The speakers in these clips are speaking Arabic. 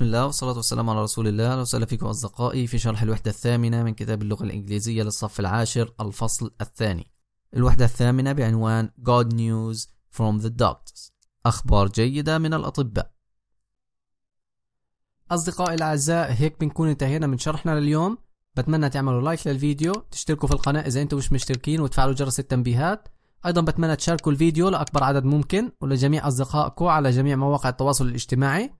بسم الله والصلاة والسلام على رسول الله أهلا وسهلا فيكم أصدقائي في شرح الوحدة الثامنة من كتاب اللغة الإنجليزية للصف العاشر الفصل الثاني الوحدة الثامنة بعنوان God News from the Doctors أخبار جيدة من الأطباء أصدقائي الأعزاء هيك بنكون انتهينا من شرحنا لليوم بتمنى تعملوا لايك للفيديو تشتركوا في القناة إذا أنتم مش مشتركين وتفعلوا جرس التنبيهات أيضا بتمنى تشاركوا الفيديو لأكبر عدد ممكن ولجميع أصدقائكم على جميع مواقع التواصل الاجتماعي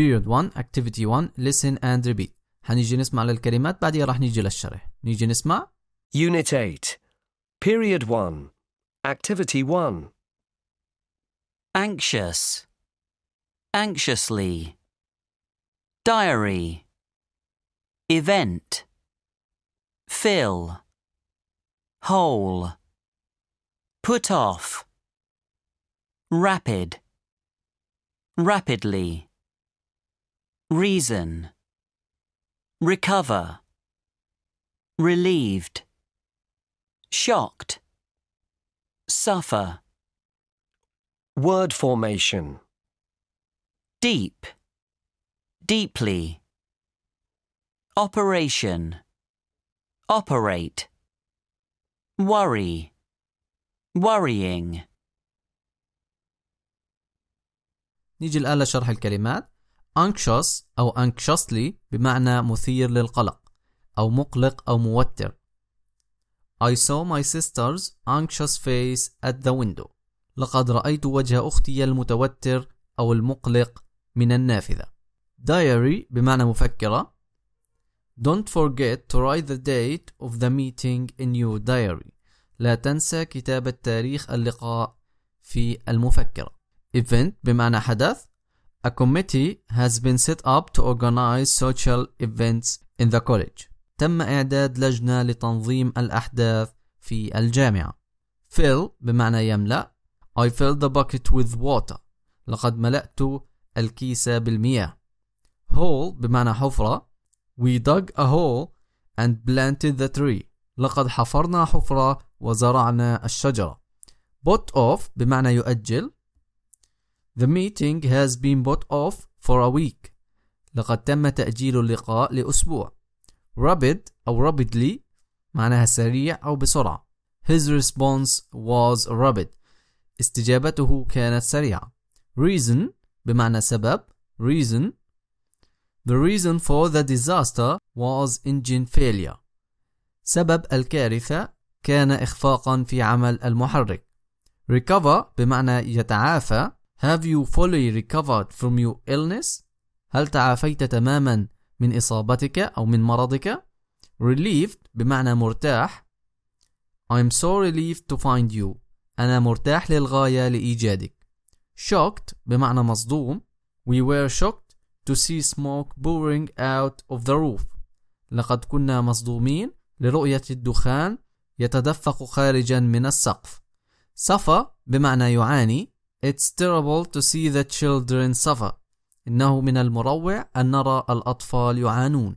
period 1 activity 1 listen and repeat حنيجي نسمع للكلمات بعدين راح نيجي للشرح نيجي نسمع Unit 8 Period 1 Activity 1 Anxious Anxiously Diary Event Fill hole. Put off Rapid Rapidly reason, recover, relieved, shocked, suffer. Word formation. Deep, deeply, operation, operate, worry, worrying. نيجي الآن لشرح الكلمات anxious أو anxiously بمعنى مثير للقلق أو مقلق أو موتر I saw my sister's anxious face at the window لقد رأيت وجه أختي المتوتر أو المقلق من النافذة diary بمعنى مفكرة Don't forget to write the date of the meeting in your diary لا تنسى كتابة تاريخ اللقاء في المفكرة event بمعنى حدث A committee has been set up to organize social events in the college. تم إعداد لجنة لتنظيم الأحداث في الجامعة. Fill بمعنى يملأ. I filled the bucket with water. لقد ملأت الكيس بالمياه. Hole بمعنى حفرة. We dug a hole and planted the tree. لقد حفرنا حفرة وزرعنا الشجرة. Put off بمعنى يؤجل. The meeting has been put off for a week. لقد تم تأجيل اللقاء لأسبوع. Rapid أو rapidly معناها سريع أو بسرعة. His response was rapid. استجابته كانت سريعة. Reason بمعنى سبب. Reason The reason for the disaster was engine failure. سبب الكارثة كان إخفاقا في عمل المحرك. Recover بمعنى يتعافى Have you fully recovered from your illness? هل تعافيت تماما من إصابتك أو من مرضك؟ Relieved بمعنى مرتاح I'm so relieved to find you أنا مرتاح للغاية لإيجادك Shocked بمعنى مصدوم We were shocked to see smoke pouring out of the roof لقد كنا مصدومين لرؤية الدخان يتدفق خارجا من السقف suffer بمعنى يعاني It's terrible to see the children suffer. إنه من المروع أن نرى الأطفال يعانون.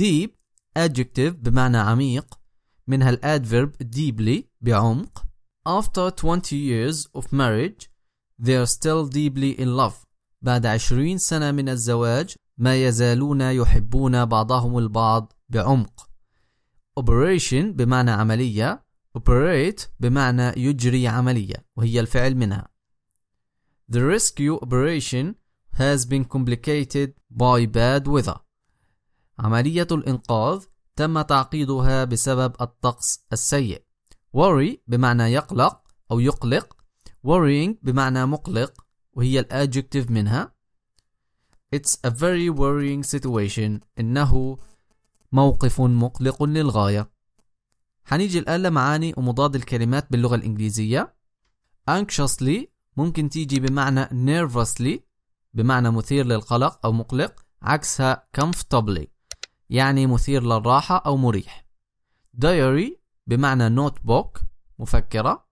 Deep adjective بمعنى عميق منها الادفيرب deeply بعمق After 20 years of marriage they are still deeply in love بعد 20 سنة من الزواج ما يزالون يحبون بعضهم البعض بعمق Operation بمعنى عملية Operate بمعنى يجري عملية وهي الفعل منها The rescue operation has been complicated by bad weather. عملية الإنقاذ تم تعقيدها بسبب الطقس السيء. Worry بمعنى يقلق أو يقلق. Worrying بمعنى مقلق وهي الأدجكتيف منها. It's a very worrying situation. إنه موقف مقلق للغاية. هنيجي الآن لمعاني ومضاد الكلمات باللغة الإنجليزية. Anxiously ممكن تيجي بمعنى nervously بمعنى مثير للقلق أو مقلق عكسها comfortably يعني مثير للراحة أو مريح diary بمعنى notebook مفكرة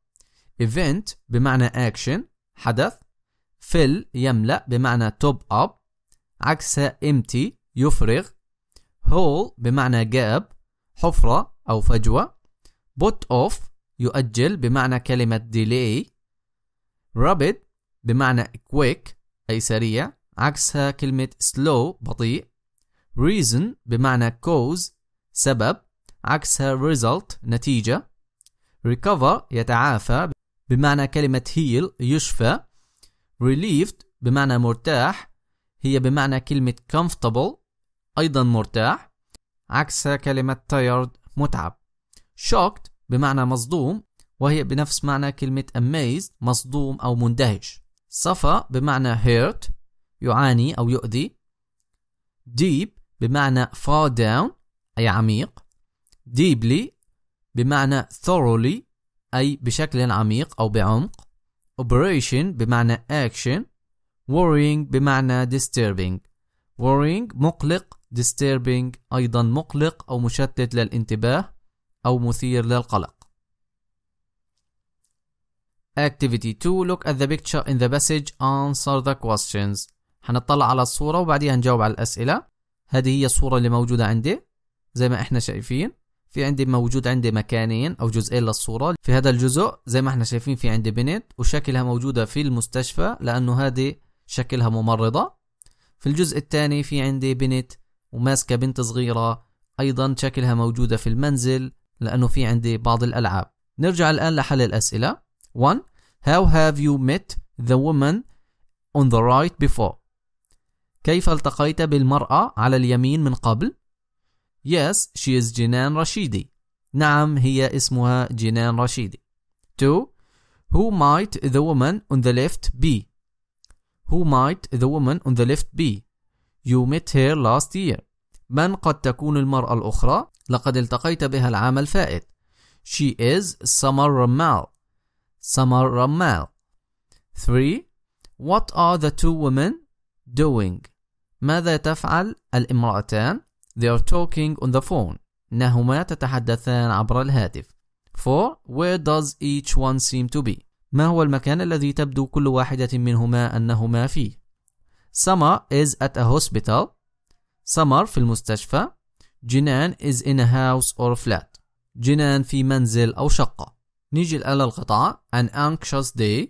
event بمعنى action حدث fill يملأ بمعنى top up عكسها empty يفرغ hole بمعنى gap حفرة أو فجوة put off يؤجل بمعنى كلمة delay rapid بمعنى quick أي سريع عكسها كلمة slow بطيء reason بمعنى cause سبب عكسها result نتيجة recover يتعافى بمعنى كلمة heal يشفى relieved بمعنى مرتاح هي بمعنى كلمة comfortable أيضا مرتاح عكسها كلمة tired متعب shocked بمعنى مصدوم وهي بنفس معنى كلمة amazed مصدوم أو مندهش صفى بمعنى hurt يعاني أو يؤذي deep بمعنى fall down أي عميق deeply بمعنى thoroughly أي بشكل عميق أو بعمق operation بمعنى action worrying بمعنى disturbing worrying مقلق disturbing أيضا مقلق أو مشتت للانتباه أو مثير للقلق Activity 2 Look at the picture in the passage Answer the questions هنطلع على الصورة وبعديها نجاوب على الأسئلة هذه هي الصورة اللي موجودة عندي زي ما احنا شايفين في عندي موجود عندي مكانين أو جزئين للصورة في هذا الجزء زي ما احنا شايفين في عندي بنت وشكلها موجودة في المستشفى لأنه هذه شكلها ممرضة في الجزء الثاني في عندي بنت وماسكة بنت صغيرة أيضا شكلها موجودة في المنزل لأنه في عندي بعض الألعاب نرجع الآن لحل الأسئلة 1 How have you met the woman on the right before? كيف التقيت بالمرأة على اليمين من قبل؟ Yes, she is جنان رشيدي. نعم هي اسمها جنان رشيدي. 2. Who might the woman on the left be? Who might the woman on the left be? You met her last year. من قد تكون المرأة الأخرى؟ لقد التقيت بها العام الفائت. She is Summer Ramal. سمر رمال 3. What are the two women doing? ماذا تفعل الامرأتان؟ They are talking on the phone. إنهما تتحدثان عبر الهاتف. 4. Where does each one seem to be? ما هو المكان الذي تبدو كل واحدة منهما أنهما فيه؟ Summer is at a hospital. Summer في المستشفى. جنان is in a house or flat. جنان في منزل أو شقة. نيجي الآن القطاع An Anxious Day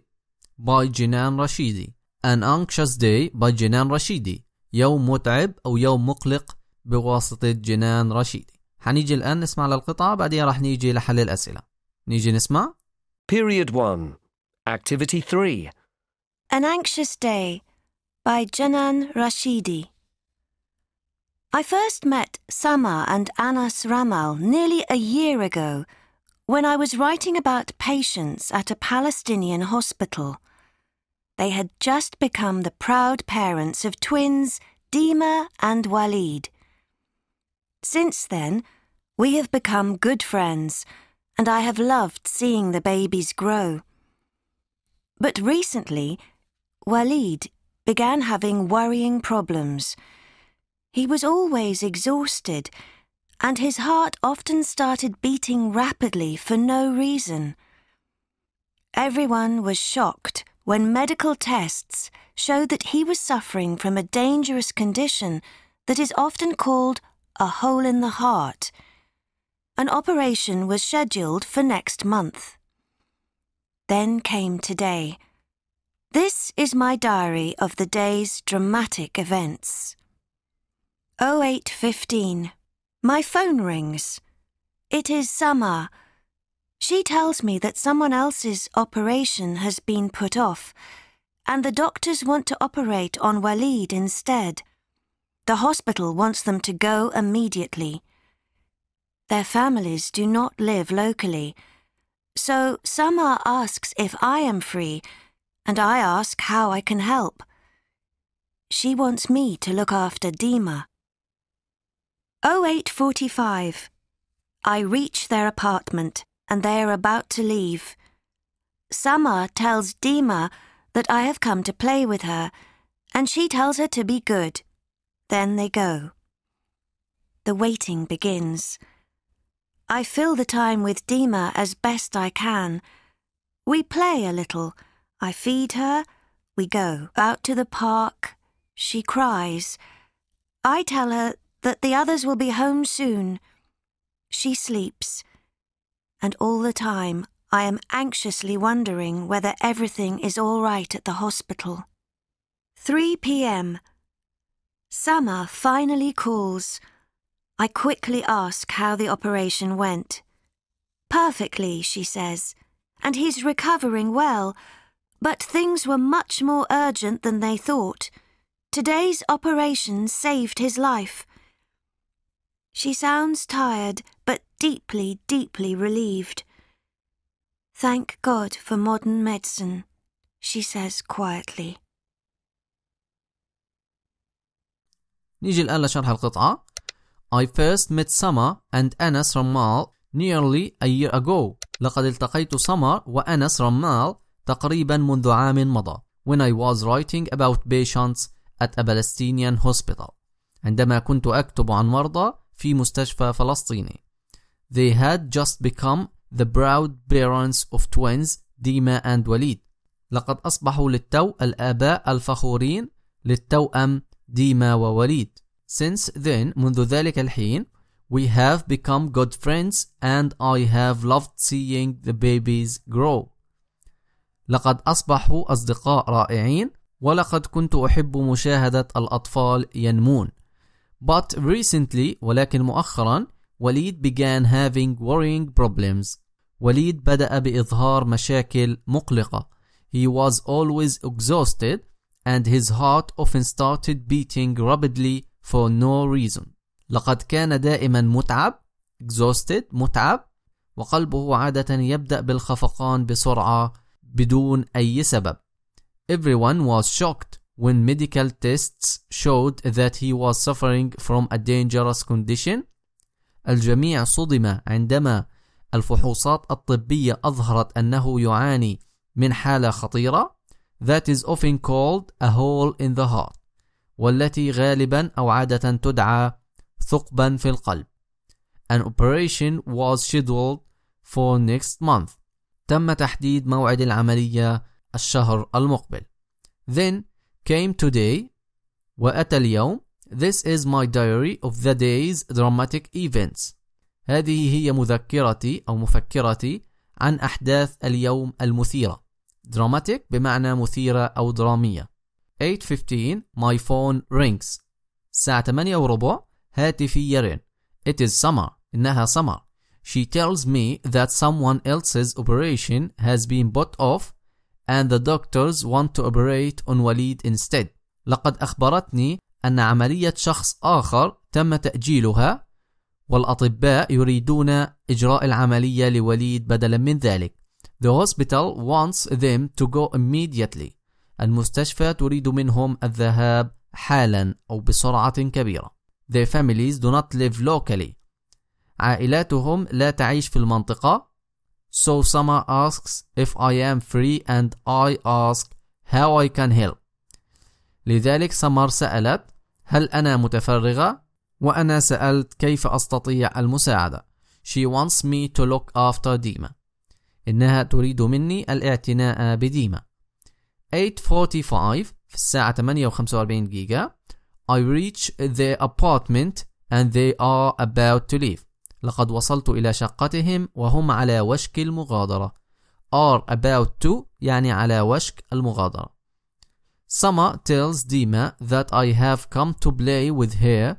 by جنان رشيدي An Anxious Day by جنان رشيدي يوم متعب أو يوم مقلق بواسطة جنان رشيدي حنيجي الآن نسمع للقطعة بعدين راح نيجي لحل الأسئلة نيجي نسمع Period 1 Activity 3 An Anxious Day by جنان Rashidi I first met Sama and Anas Ramal nearly a year ago – when I was writing about patients at a Palestinian hospital. They had just become the proud parents of twins Dima and Walid. Since then, we have become good friends, and I have loved seeing the babies grow. But recently, Walid began having worrying problems. He was always exhausted and his heart often started beating rapidly for no reason. Everyone was shocked when medical tests showed that he was suffering from a dangerous condition that is often called a hole in the heart. An operation was scheduled for next month. Then came today. This is my diary of the day's dramatic events. 0815 my phone rings. It is Summer. She tells me that someone else's operation has been put off, and the doctors want to operate on Walid instead. The hospital wants them to go immediately. Their families do not live locally, so Summer asks if I am free, and I ask how I can help. She wants me to look after Dima. 0845. I reach their apartment and they are about to leave. Summer tells Dima that I have come to play with her and she tells her to be good. Then they go. The waiting begins. I fill the time with Dima as best I can. We play a little. I feed her. We go out to the park. She cries. I tell her that the others will be home soon. She sleeps, and all the time I am anxiously wondering whether everything is all right at the hospital. 3 p.m. Summer finally calls. I quickly ask how the operation went. Perfectly, she says, and he's recovering well, but things were much more urgent than they thought. Today's operation saved his life. She sounds tired, but deeply, deeply relieved. Thank God for modern medicine, she says quietly. نيجي الآن لشرح القطعة. I first met Summer and Anas Ramal nearly a year ago. لقد التقيت Summer وأنس رمال تقريبا منذ عام مضى. When I was writing about patients at a Palestinian hospital. عندما كنت أكتب عن مرضى في مستشفى فلسطيني They had just become the proud parents of twins ديما and وليد لقد أصبحوا للتو الآباء الفخورين للتوأم ديما ووليد Since then منذ ذلك الحين We have become good friends and I have loved seeing the babies grow. لقد أصبحوا أصدقاء رائعين ولقد كنت أحب مشاهدة الأطفال ينمون. But recently ولكن مؤخرا وليد began having worrying problems. وليد بدأ بإظهار مشاكل مقلقة. He was always exhausted and his heart often started beating rapidly for no reason. لقد كان دائما متعب exhausted متعب وقلبه عادة يبدأ بالخفقان بسرعة بدون أي سبب. Everyone was shocked when medical tests showed that he was suffering from a dangerous condition الجميع صدم عندما الفحوصات الطبية أظهرت أنه يعاني من حالة خطيرة that is often called a hole in the heart والتي غالبا أو عادة تدعى ثقبا في القلب An operation was scheduled for next month تم تحديد موعد العملية الشهر المقبل Then came today وأتى اليوم This is my diary of the day's dramatic events هذه هي مذكرتي أو مفكرتي عن أحداث اليوم المثيرة dramatic بمعنى مثيرة أو درامية 8.15 My phone rings الساعة 8 وربع هاتفي يرن It is summer إنها summer She tells me that someone else's operation has been put off and the doctors want to operate on وليد instead لقد أخبرتني أن عملية شخص آخر تم تأجيلها والأطباء يريدون إجراء العملية لوليد بدلا من ذلك The hospital wants them to go immediately المستشفى تريد منهم الذهاب حالا أو بسرعة كبيرة Their families do not live locally عائلاتهم لا تعيش في المنطقة So Sama asks if I am free and I ask how I can help. لذلك سمر سألت هل أنا متفرغة؟ وأنا سألت كيف أستطيع المساعدة. She wants me to look after ديما. إنها تريد مني الاعتناء بديما. 8:45 في الساعة 8:45 دقيقة I reach the apartment and they are about to leave. لقد وصلت إلى شقتهم وهم على وشك المغادرة are about to يعني على وشك المغادرة Sama tells Dima that I have come to play with her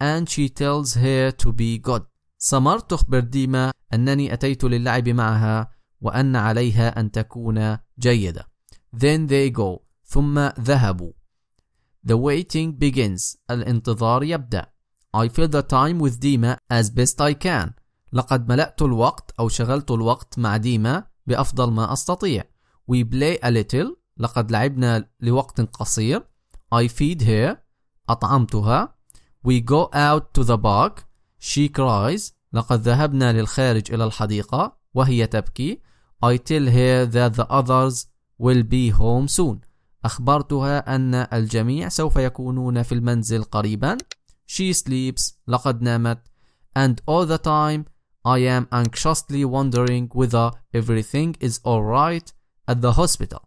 and she tells her to be good سمر تخبر ديما أنني أتيت للعب معها وأن عليها أن تكون جيدة Then they go ثم ذهبوا The waiting begins الانتظار يبدأ I fill the time with ديما as best I can لقد ملأت الوقت أو شغلت الوقت مع ديما بأفضل ما أستطيع We play a little لقد لعبنا لوقت قصير I feed her أطعمتها We go out to the park She cries لقد ذهبنا للخارج إلى الحديقة وهي تبكي I tell her that the others will be home soon أخبرتها أن الجميع سوف يكونون في المنزل قريبا she sleeps لقد نامت and all the time I am anxiously wondering whether everything is alright at the hospital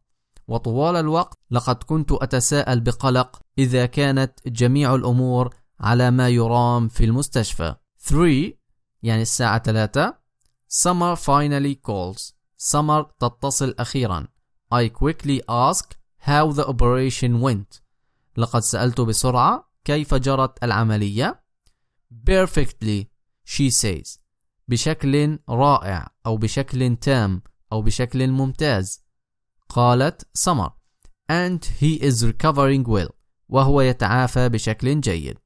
وطوال الوقت لقد كنت أتساءل بقلق إذا كانت جميع الأمور على ما يرام في المستشفى 3 يعني الساعة 3 Summer finally calls Summer تتصل أخيرا I quickly ask how the operation went لقد سألت بسرعة كيف جرت العملية perfectly she says بشكل رائع أو بشكل تام أو بشكل ممتاز قالت سمر and he is recovering well وهو يتعافى بشكل جيد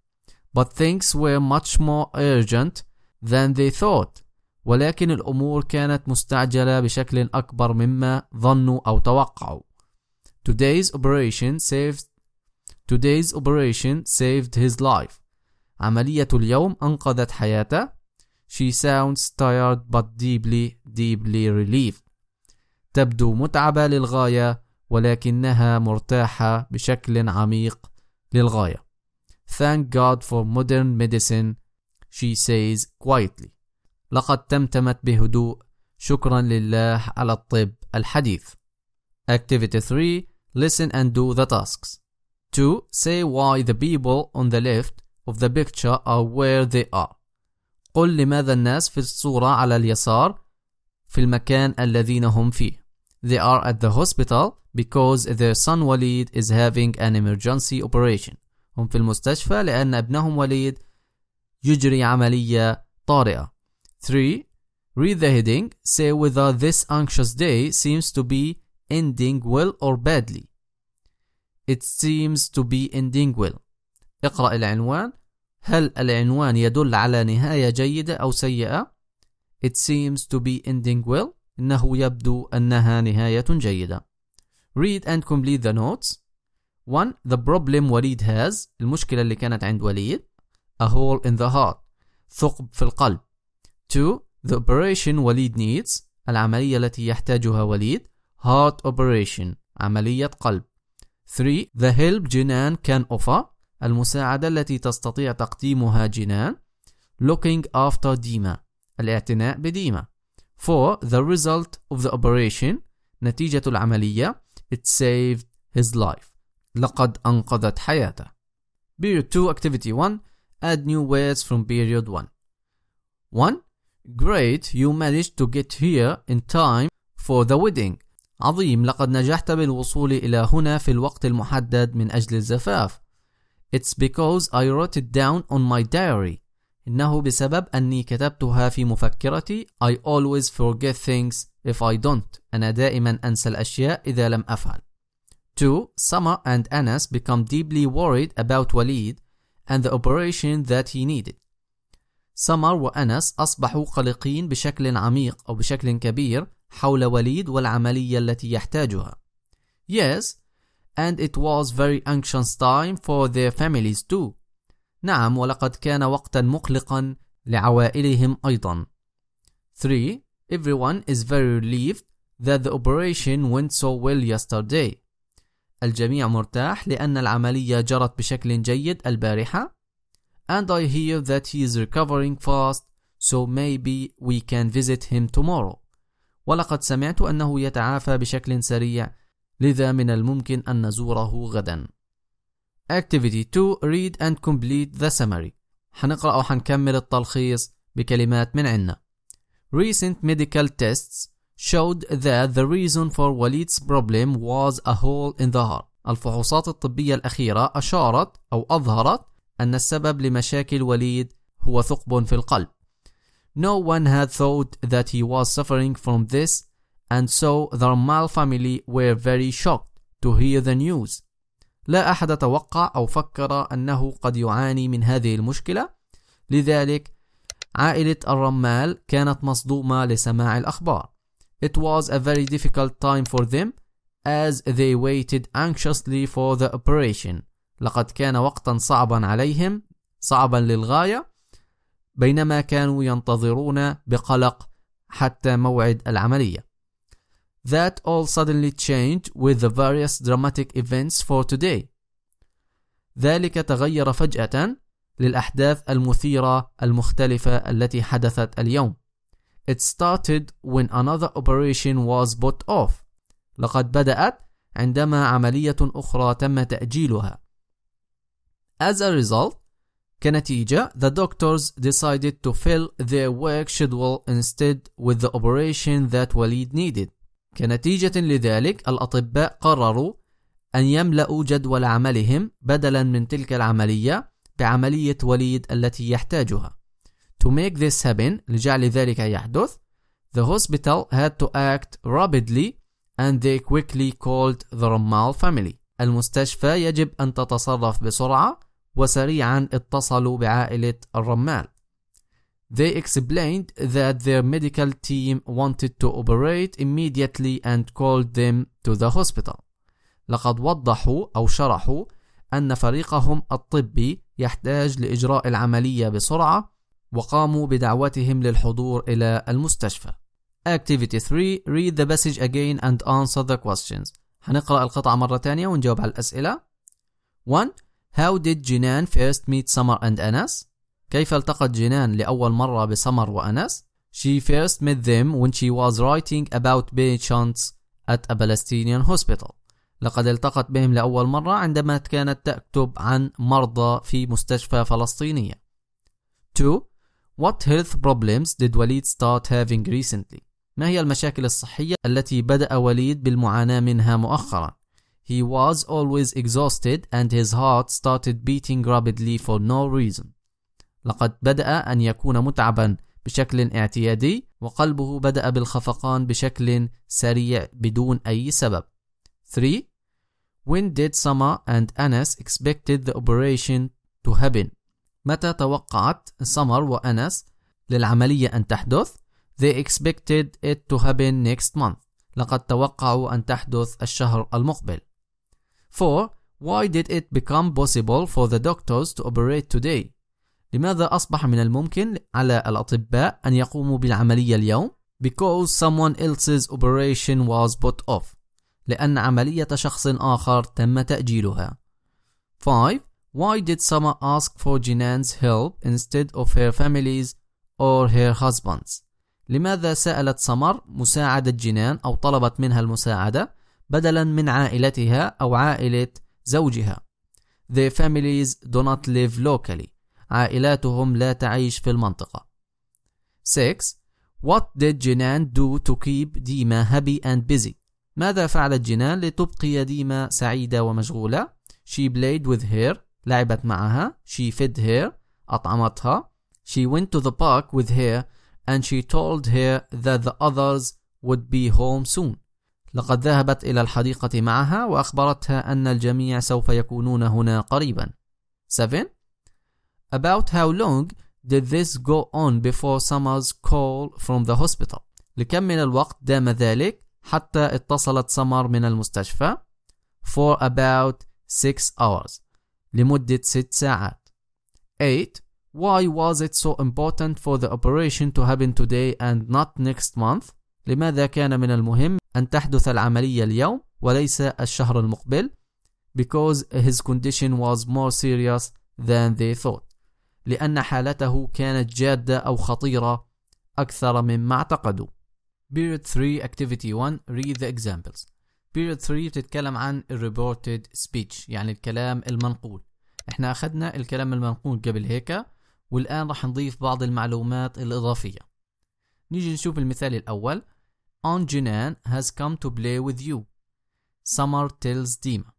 but things were much more urgent than they thought ولكن الأمور كانت مستعجلة بشكل أكبر مما ظنوا أو توقعوا Today's operation saved Today's operation saved his life. عملية اليوم أنقذت حياته. She sounds tired but deeply, deeply relieved. تبدو متعبة للغاية ولكنها مرتاحة بشكل عميق للغاية. Thank God for modern medicine, she says quietly. لقد تمتمت بهدوء شكرا لله على الطب الحديث. Activity 3 Listen and do the tasks. 2. Say why the people on the left of the picture are where they are. قل لماذا الناس في الصورة على اليسار في المكان الذين هم فيه. They are at the hospital because their son Walid is having an emergency operation. هم في المستشفى لأن ابنهم وليد يجري عملية طارئة. 3. Read the heading. Say whether this anxious day seems to be ending well or badly. It seems to be ending well. اقرأ العنوان. هل العنوان يدل على نهاية جيدة أو سيئة؟ It seems to be ending well. إنه يبدو أنها نهاية جيدة. Read and complete the notes. 1. The problem وليد has المشكلة اللي كانت عند وليد. A hole in the heart. ثقب في القلب. 2. The operation وليد needs العملية التي يحتاجها وليد. Heart operation عملية قلب. 3. The help Jinan can offer المساعدة التي تستطيع تقديمها جنان looking after Dima. الاعتناء بديما 4. The result of the operation نتيجة العملية It saved his life لقد أنقذت حياته Period 2 Activity 1 Add new words from period 1 1. Great, you managed to get here in time for the wedding عظيم لقد نجحت بالوصول إلى هنا في الوقت المحدد من أجل الزفاف. It's because I wrote it down on my diary. إنه بسبب أني كتبتها في مفكرتي I always forget things if I don't. أنا دائما أنسى الأشياء إذا لم أفعل. 2. Summer and Anas become deeply worried about Walid and the operation that he needed. Summer وأنس أصبحوا قلقين بشكل عميق أو بشكل كبير حول وليد والعملية التي يحتاجها. Yes, and it was very anxious time for their families too. نعم ولقد كان وقتا مقلقا لعوائلهم أيضا. 3. Everyone is very relieved that the operation went so well yesterday. الجميع مرتاح لأن العملية جرت بشكل جيد البارحة. And I hear that he is recovering fast, so maybe we can visit him tomorrow. ولقد سمعت أنه يتعافى بشكل سريع لذا من الممكن أن نزوره غدا Activity 2 Read and complete the summary حنقرأ أو حنكمل التلخيص بكلمات من عنا Recent medical tests showed that the reason for Walid's problem was a hole in the heart الفحوصات الطبية الأخيرة أشارت أو أظهرت أن السبب لمشاكل وليد هو ثقب في القلب No one had thought that he was suffering from this, and so the Ramal family were very shocked to hear the news. لا أحد توقع أو فكر أنه قد يعاني من هذه المشكلة، لذلك عائلة الرمال كانت مصدومة لسماع الأخبار. It was a very difficult time for them as they waited anxiously for the operation. لقد كان وقتا صعبا عليهم، صعبا للغاية، بينما كانوا ينتظرون بقلق حتى موعد العملية. That all suddenly changed with the various dramatic events for today. ذلك تغير فجأة للأحداث المثيرة المختلفة التي حدثت اليوم. It started when another operation was put off. لقد بدأت عندما عملية أخرى تم تأجيلها. As a result, كنتيجة the doctors decided to fill their work schedule instead with the operation that Walid needed كنتيجة لذلك الأطباء قرروا أن يملأوا جدول عملهم بدلا من تلك العملية بعملية وليد التي يحتاجها To make this happen لجعل ذلك يحدث The hospital had to act rapidly and they quickly called the Ramal family المستشفى يجب أن تتصرف بسرعة وسريعا اتصلوا بعائلة الرمال. They explained that their medical team wanted to operate immediately and called them to the hospital. لقد وضحوا أو شرحوا أن فريقهم الطبي يحتاج لإجراء العملية بسرعة وقاموا بدعوتهم للحضور إلى المستشفى. Activity 3 Read the passage again and answer the questions. هنقرأ القطعة مرة تانية ونجاوب على الأسئلة. 1 How did جنان first meet Summer and Anas? كيف التقت جنان لأول مرة بسمر وأنس؟ She first met them when she was writing about patients at a Palestinian hospital. لقد التقت بهم لأول مرة عندما كانت تكتب عن مرضى في مستشفى فلسطينية. 2. What health problems did Walid start having recently? ما هي المشاكل الصحية التي بدأ وليد بالمعاناة منها مؤخرا؟ He was always exhausted and his heart started beating rapidly for no reason. لقد بدأ أن يكون متعبا بشكل اعتيادي وقلبه بدأ بالخفقان بشكل سريع بدون أي سبب. 3. When did Sama and Anas expected the operation to happen? متى توقعت سمر وأنس للعملية أن تحدث؟ They expected it to happen next month. لقد توقعوا أن تحدث الشهر المقبل. 4. Why did it become possible for the doctors to operate today? لماذا أصبح من الممكن على الأطباء أن يقوموا بالعملية اليوم؟ Because someone else's operation was put off. لأن عملية شخص آخر تم تأجيلها. 5. Why did Sama ask for Jinan's help instead of her family's or her husband's؟ لماذا سألت سمر مساعدة جنان أو طلبت منها المساعدة بدلا من عائلتها أو عائلة زوجها. Their families do not live locally. عائلاتهم لا تعيش في المنطقة. 6. What did Jinan do to keep Dima happy and busy? ماذا فعلت جنان لتبقي ديما سعيدة ومشغولة؟ She played with her. لعبت معها. She fed her. أطعمتها. She went to the park with her and she told her that the others would be home soon. لقد ذهبت إلى الحديقة معها وأخبرتها أن الجميع سوف يكونون هنا قريبا. 7. About how long did this go on before Summers call from the hospital? لكم من الوقت دام ذلك حتى اتصلت سمر من المستشفى for about 6 hours لمدة 6 ساعات 8 Why was it so important for the operation to happen today and not next month لماذا كان من المهم أن تحدث العملية اليوم وليس الشهر المقبل because his condition was more serious than they thought لأن حالته كانت جادة أو خطيرة أكثر مما اعتقدوا Period 3 Activity 1 Read the examples Period 3 بتتكلم عن reported speech يعني الكلام المنقول احنا أخدنا الكلام المنقول قبل هيك والآن راح نضيف بعض المعلومات الإضافية نيجي نشوف المثال الأول جنان has come to play with you. Summer tells Dima.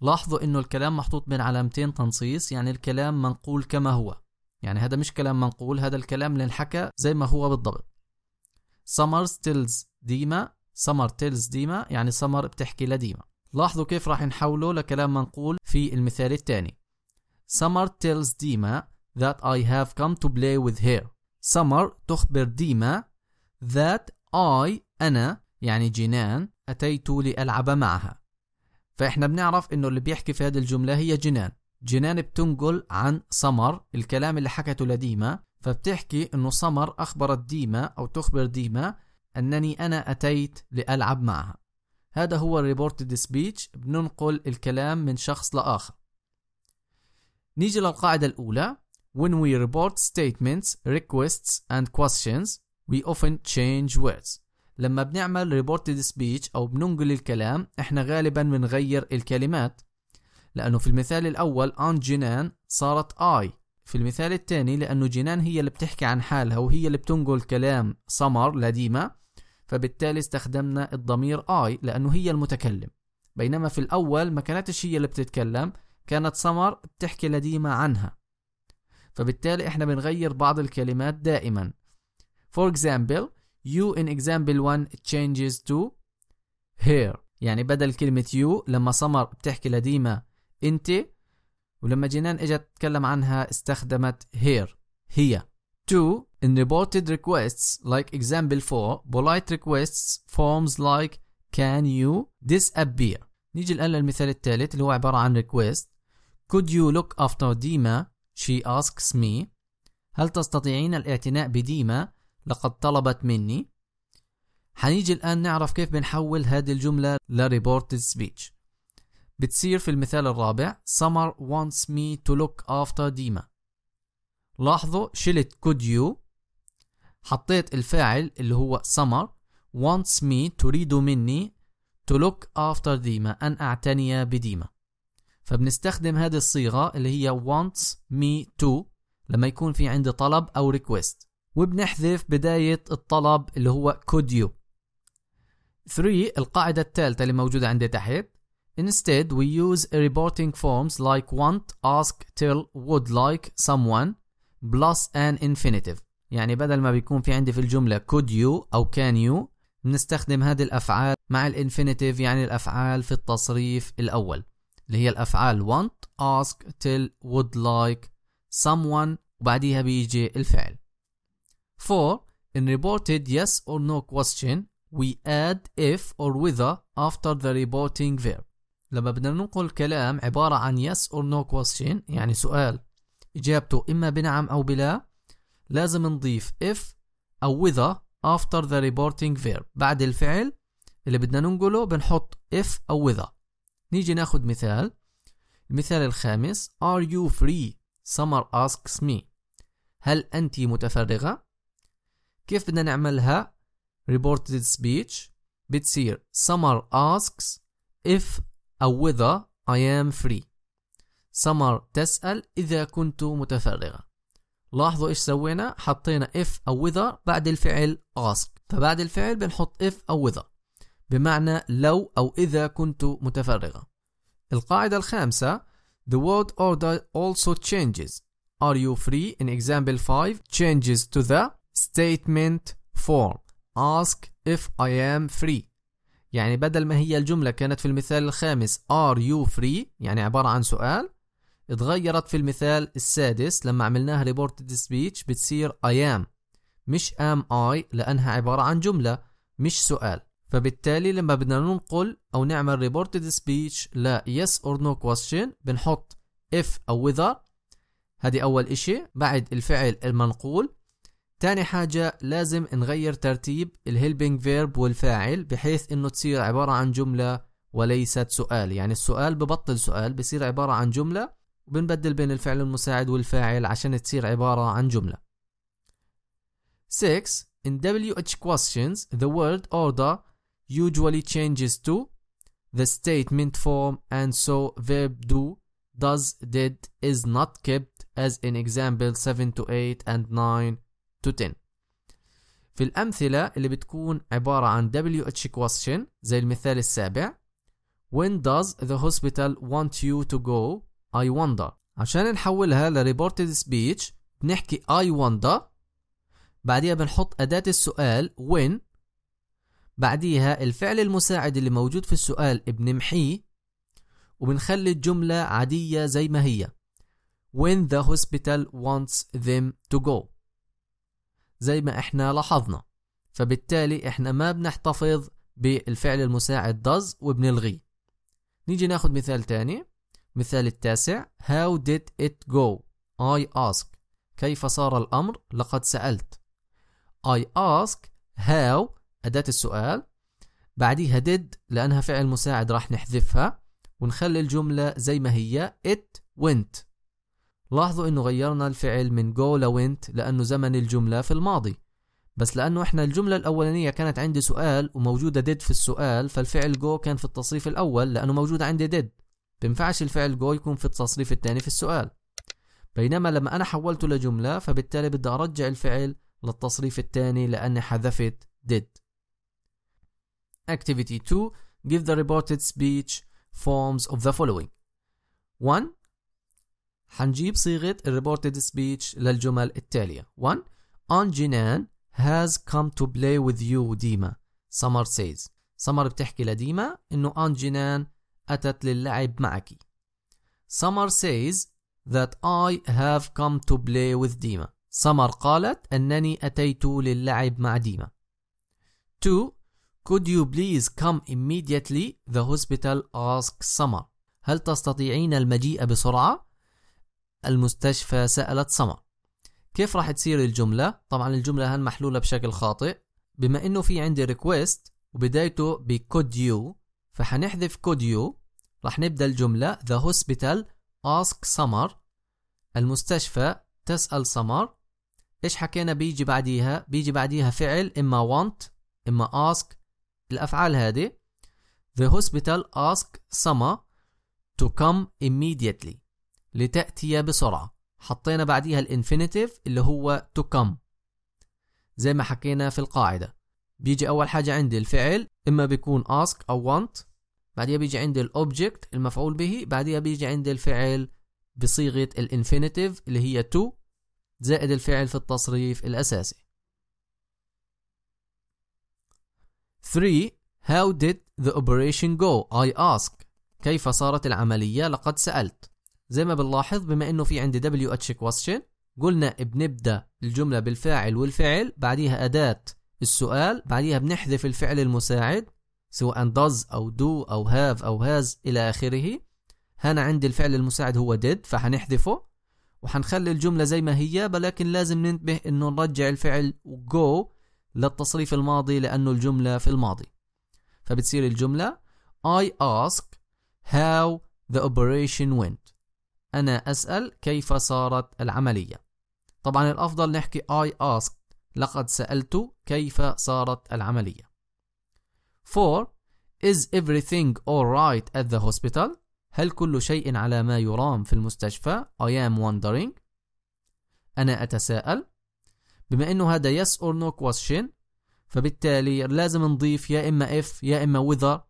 لاحظوا انه الكلام محطوط بين علامتين تنصيص يعني الكلام منقول كما هو يعني هذا مش كلام منقول هذا الكلام اللي انحكى زي ما هو بالضبط Summer tells ديما Summer tells ديما يعني سمر بتحكي لديما لاحظوا كيف راح نحوله لكلام منقول في المثال الثاني Summer tells ديما that I have come to play with her Summer تخبر ديما that I أنا يعني جنان أتيت لألعب معها فإحنا بنعرف إنه اللي بيحكي في هذه الجملة هي جنان جنان بتنقل عن سمر الكلام اللي حكته لديما فبتحكي إنه سمر أخبرت ديما أو تخبر ديما أنني أنا أتيت لألعب معها هذا هو الريبورتد سبيتش بننقل الكلام من شخص لآخر نيجي للقاعدة الأولى When we report statements, requests and questions we often change words لما بنعمل ريبورتد سبيتش أو بننقل الكلام إحنا غالبا بنغير الكلمات لأنه في المثال الأول عن جنان صارت آي في المثال الثاني لأنه جنان هي اللي بتحكي عن حالها وهي اللي بتنقل كلام سمر لديمة فبالتالي استخدمنا الضمير آي لأنه هي المتكلم بينما في الأول ما كانتش هي اللي بتتكلم كانت سمر بتحكي لديمة عنها فبالتالي احنا بنغير بعض الكلمات دائما For example you in example 1 changes to here يعني بدل كلمة you لما سمر بتحكي لديما أنت ولما جنان اجت تتكلم عنها استخدمت here هي 2 in reported requests like example 4 polite requests forms like can you disappear نيجي الآن للمثال الثالث اللي هو عبارة عن request could you look after ديما she asks me هل تستطيعين الاعتناء بديما لقد طلبت مني حنيجي الآن نعرف كيف بنحول هذه الجملة لريبورتد سبيتش بتصير في المثال الرابع Summer wants me to look after Dima لاحظوا شلت could you حطيت الفاعل اللي هو Summer wants me تريد مني to look after Dima أن أعتني بديما فبنستخدم هذه الصيغة اللي هي wants me to لما يكون في عندي طلب أو request وبنحذف بداية الطلب اللي هو could you 3 القاعدة الثالثة اللي موجودة عندي تحت Instead we use reporting forms like want, ask, tell, would like, someone plus an infinitive يعني بدل ما بيكون في عندي في الجملة could you أو can you بنستخدم هذه الأفعال مع الانفينيتيف يعني الأفعال في التصريف الأول اللي هي الأفعال want, ask, tell, would like, someone وبعديها بيجي الفعل 4. In reported yes or no question we add if or whether after the reporting verb لما بدنا ننقل كلام عبارة عن yes or no question يعني سؤال إجابته إما بنعم أو بلا لازم نضيف if أو whether after the reporting verb بعد الفعل اللي بدنا ننقله بنحط if أو whether نيجي ناخد مثال المثال الخامس Are you free? Summer asks me هل أنت متفرغة؟ كيف بدنا نعملها reported speech بتصير Summer asks if أو whether I am free Summer تسأل إذا كنت متفرغة لاحظوا إيش سوينا حطينا if أو whether بعد الفعل ask فبعد الفعل بنحط if أو whether بمعنى لو أو إذا كنت متفرغة القاعدة الخامسة The word order also changes Are you free in example 5 changes to the statement form ask if I am free يعني بدل ما هي الجملة كانت في المثال الخامس are you free يعني عبارة عن سؤال اتغيرت في المثال السادس لما عملناها reported speech بتصير I am مش am I لأنها عبارة عن جملة مش سؤال فبالتالي لما بدنا ننقل أو نعمل reported speech لا yes or no question بنحط if أو whether هذه أول إشي بعد الفعل المنقول تاني حاجة لازم نغير ترتيب الهيلبينج فيرب والفاعل بحيث انه تصير عبارة عن جملة وليست سؤال يعني السؤال ببطل سؤال بصير عبارة عن جملة وبنبدل بين الفعل المساعد والفاعل عشان تصير عبارة عن جملة 6 In WH questions the word order usually changes to the statement form and so verb do does did is not kept as in example 7 to 8 and 9 to 10 في الأمثلة اللي بتكون عبارة عن WH question زي المثال السابع When does the hospital want you to go? I wonder عشان نحولها لريبورتد speech بنحكي I wonder بعديها بنحط أداة السؤال when بعديها الفعل المساعد اللي موجود في السؤال بنمحيه وبنخلي الجملة عادية زي ما هي When the hospital wants them to go زي ما احنا لاحظنا فبالتالي احنا ما بنحتفظ بالفعل المساعد does وبنلغيه نيجي ناخد مثال تاني مثال التاسع How did it go? I ask كيف صار الأمر؟ لقد سألت I ask how أداة السؤال بعديها did لأنها فعل مساعد راح نحذفها ونخلي الجملة زي ما هي it went لاحظوا انه غيرنا الفعل من go لوينت لانه زمن الجملة في الماضي بس لانه احنا الجملة الاولانية كانت عندي سؤال وموجودة did في السؤال فالفعل go كان في التصريف الاول لانه موجود عندي did بينفعش الفعل go يكون في التصريف الثاني في السؤال بينما لما انا حولته لجملة فبالتالي بدي ارجع الفعل للتصريف الثاني لاني حذفت did Activity 2 Give the reported speech forms of the following 1. حنجيب صيغة الريبورتد سبيتش للجمل التالية 1 On Jinan has come to play with you ديما سمر says سمر بتحكي لديما إنه On Jinan أتت للعب معك سمر says that I have come to play with ديما سمر قالت أنني أتيت للعب مع ديما 2 Could you please come immediately the hospital asks سمر هل تستطيعين المجيء بسرعة؟ المستشفى سألت سمر كيف راح تصير الجملة؟ طبعا الجملة هن محلولة بشكل خاطئ بما انه في عندي request وبدايته ب could you فحنحذف could you راح نبدأ الجملة the hospital ask summer المستشفى تسأل سمر ايش حكينا بيجي بعديها بيجي بعديها فعل اما want اما ask الافعال هذه the hospital ask summer to come immediately لتأتي بسرعة حطينا بعديها الانفينيتيف اللي هو to come زي ما حكينا في القاعدة بيجي أول حاجة عندي الفعل إما بيكون ask أو want بعديها بيجي عندي الأوبجكت المفعول به بعديها بيجي عندي الفعل بصيغة الانفينيتيف اللي هي to زائد الفعل في التصريف الأساسي 3 How did the operation go? I ask كيف صارت العملية؟ لقد سألت زي ما بنلاحظ بما انه في عندي دبليو اتش question قلنا بنبدا الجمله بالفاعل والفعل بعديها اداه السؤال بعديها بنحذف الفعل المساعد سواء does او do او have او has الى اخره هنا عندي الفعل المساعد هو did فحنحذفه وحنخلي الجملة زي ما هي ولكن لازم ننتبه انه نرجع الفعل go للتصريف الماضي لانه الجملة في الماضي فبتصير الجملة I ask how the operation went أنا أسأل كيف صارت العملية طبعا الأفضل نحكي I asked لقد سألت كيف صارت العملية 4 Is everything alright at the hospital? هل كل شيء على ما يرام في المستشفى؟ I am wondering. أنا أتساءل. بما إنه هذا yes or no question فبالتالي لازم نضيف يا إما if يا إما whether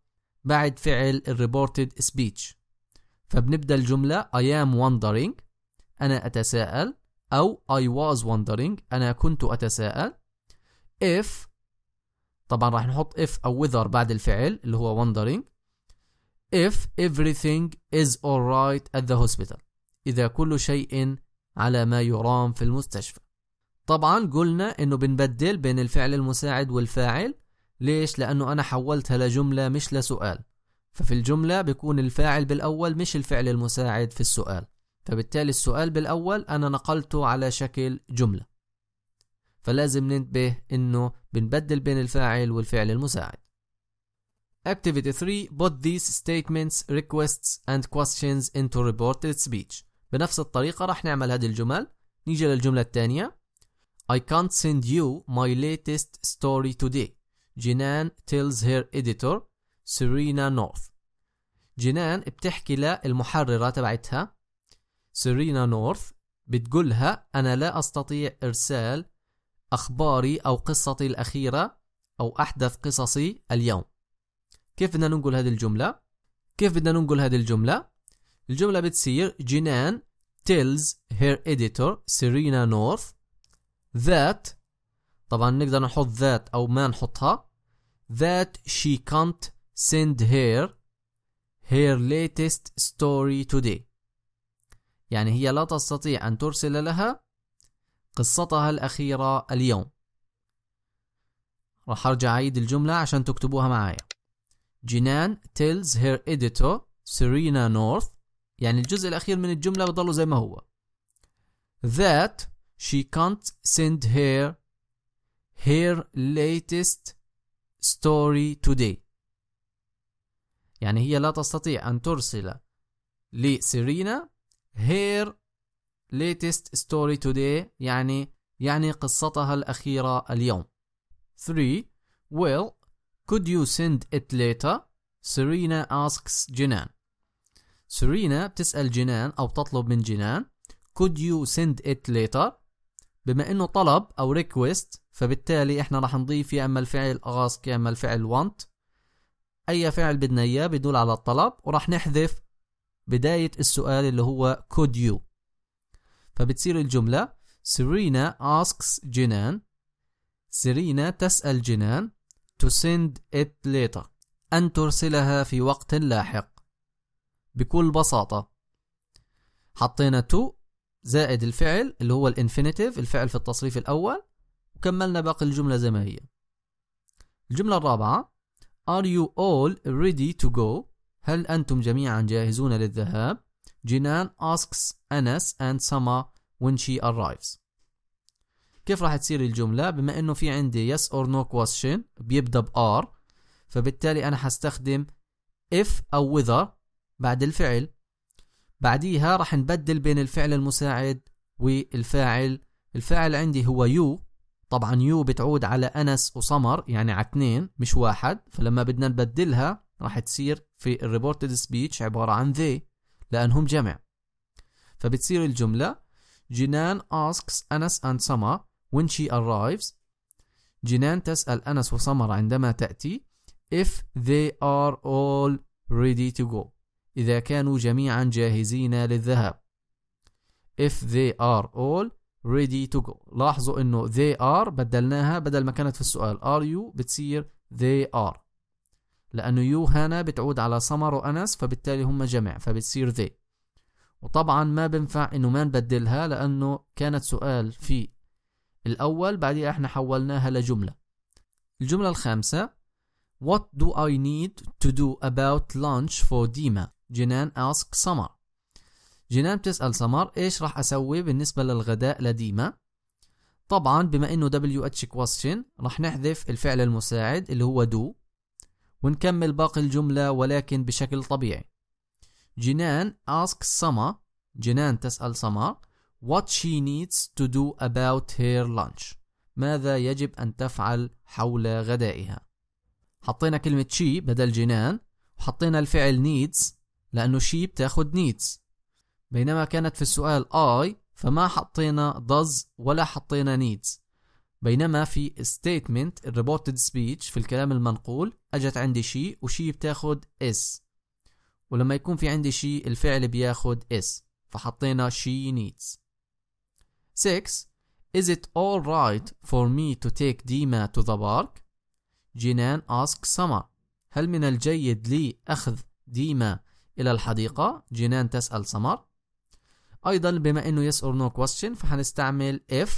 بعد فعل ال reported speech. فبنبدأ الجملة I am wondering أنا أتساءل أو I was wondering أنا كنت أتساءل if طبعا راح نحط if أو whether بعد الفعل اللي هو wondering if everything is alright at the hospital إذا كل شيء على ما يرام في المستشفى طبعا قلنا انه بنبدل بين الفعل المساعد والفاعل ليش لانه انا حولتها لجملة مش لسؤال ففي الجملة بيكون الفاعل بالأول مش الفعل المساعد في السؤال فبالتالي السؤال بالأول أنا نقلته على شكل جملة فلازم ننتبه إنه بنبدل بين الفاعل والفعل المساعد Activity 3 Put these statements, requests and questions into reported speech بنفس الطريقة رح نعمل هذه الجمل نيجي للجملة الثانية I can't send you my latest story today جنان tells her editor سيرينا نورث جنان بتحكي للمحررة تبعتها سيرينا نورث بتقولها أنا لا أستطيع إرسال أخباري أو قصتي الأخيرة أو أحدث قصصي اليوم كيف بدنا ننقل هذه الجملة؟ كيف بدنا ننقل هذه الجملة؟ الجملة بتصير جنان tells her editor سيرينا نورث that طبعا نقدر نحط that أو ما نحطها that she can't send her her latest story today يعني هي لا تستطيع أن ترسل لها قصتها الأخيرة اليوم راح أرجع أعيد الجملة عشان تكتبوها معايا جنان tells her editor Serena North يعني الجزء الأخير من الجملة بضله زي ما هو that she can't send her her latest story today يعني هي لا تستطيع أن ترسل لسيرينا her latest story today يعني يعني قصتها الأخيرة اليوم 3 Well, could you send it later? Serena asks جنان سيرينا بتسأل جنان أو بتطلب من جنان could you send it later بما انه طلب او request فبالتالي احنا راح نضيف يا اما الفعل ask يا اما الفعل want اي فعل بدنا اياه بدول على الطلب وراح نحذف بدايه السؤال اللي هو could you فبتصير الجمله سيرينا asks جنان سيرينا تسال جنان to send it later ان ترسلها في وقت لاحق بكل بساطه حطينا to زائد الفعل اللي هو الانفينيتيف الفعل في التصريف الاول وكملنا باقي الجمله زي ما هي الجمله الرابعه Are you all ready to go? هل أنتم جميعا جاهزون للذهاب؟ جنان asks Anas and Sama when she arrives. كيف راح تصير الجملة؟ بما إنه في عندي yes or no question بيبدأ ب are فبالتالي أنا حستخدم if أو whether بعد الفعل بعديها راح نبدل بين الفعل المساعد والفاعل الفاعل عندي هو you طبعا يو بتعود على أنس وسمر يعني على اثنين مش واحد فلما بدنا نبدلها راح تصير في الريبورتد سبيتش عبارة عن they لأنهم جمع فبتصير الجملة جنان asks أنس and سمر when she arrives جنان تسأل أنس وسمر عندما تأتي if they are all ready to go إذا كانوا جميعا جاهزين للذهاب if they are all ready to go لاحظوا انه they are بدلناها بدل ما كانت في السؤال are you بتصير they are لانه you هنا بتعود على سمر وانس فبالتالي هم جمع فبتصير they وطبعا ما بنفع انه ما نبدلها لانه كانت سؤال في الاول بعدين احنا حولناها لجمله الجمله الخامسه What do I need to do about lunch for Dima? جنان ask summer جنان بتسأل سمر ايش راح اسوي بالنسبة للغداء لديما طبعا بما انه دبليو اتش question راح نحذف الفعل المساعد اللي هو دو ونكمل باقي الجملة ولكن بشكل طبيعي جنان asks سما جنان تسأل سمر what she needs to do about her lunch ماذا يجب أن تفعل حول غدائها حطينا كلمة she بدل جنان وحطينا الفعل needs لأنه she بتاخد needs بينما كانت في السؤال I فما حطينا does ولا حطينا needs بينما في statement reported speech في الكلام المنقول اجت عندي شيء وشيء بتاخد is ولما يكون في عندي شيء الفعل بياخد is فحطينا she needs 6 Is it alright for me to take Dima to the park? جنان asks Summer هل من الجيد لي أخذ ديما إلى الحديقة؟ جنان تسأل سمر أيضا بما إنه yes or no question فهنستعمل if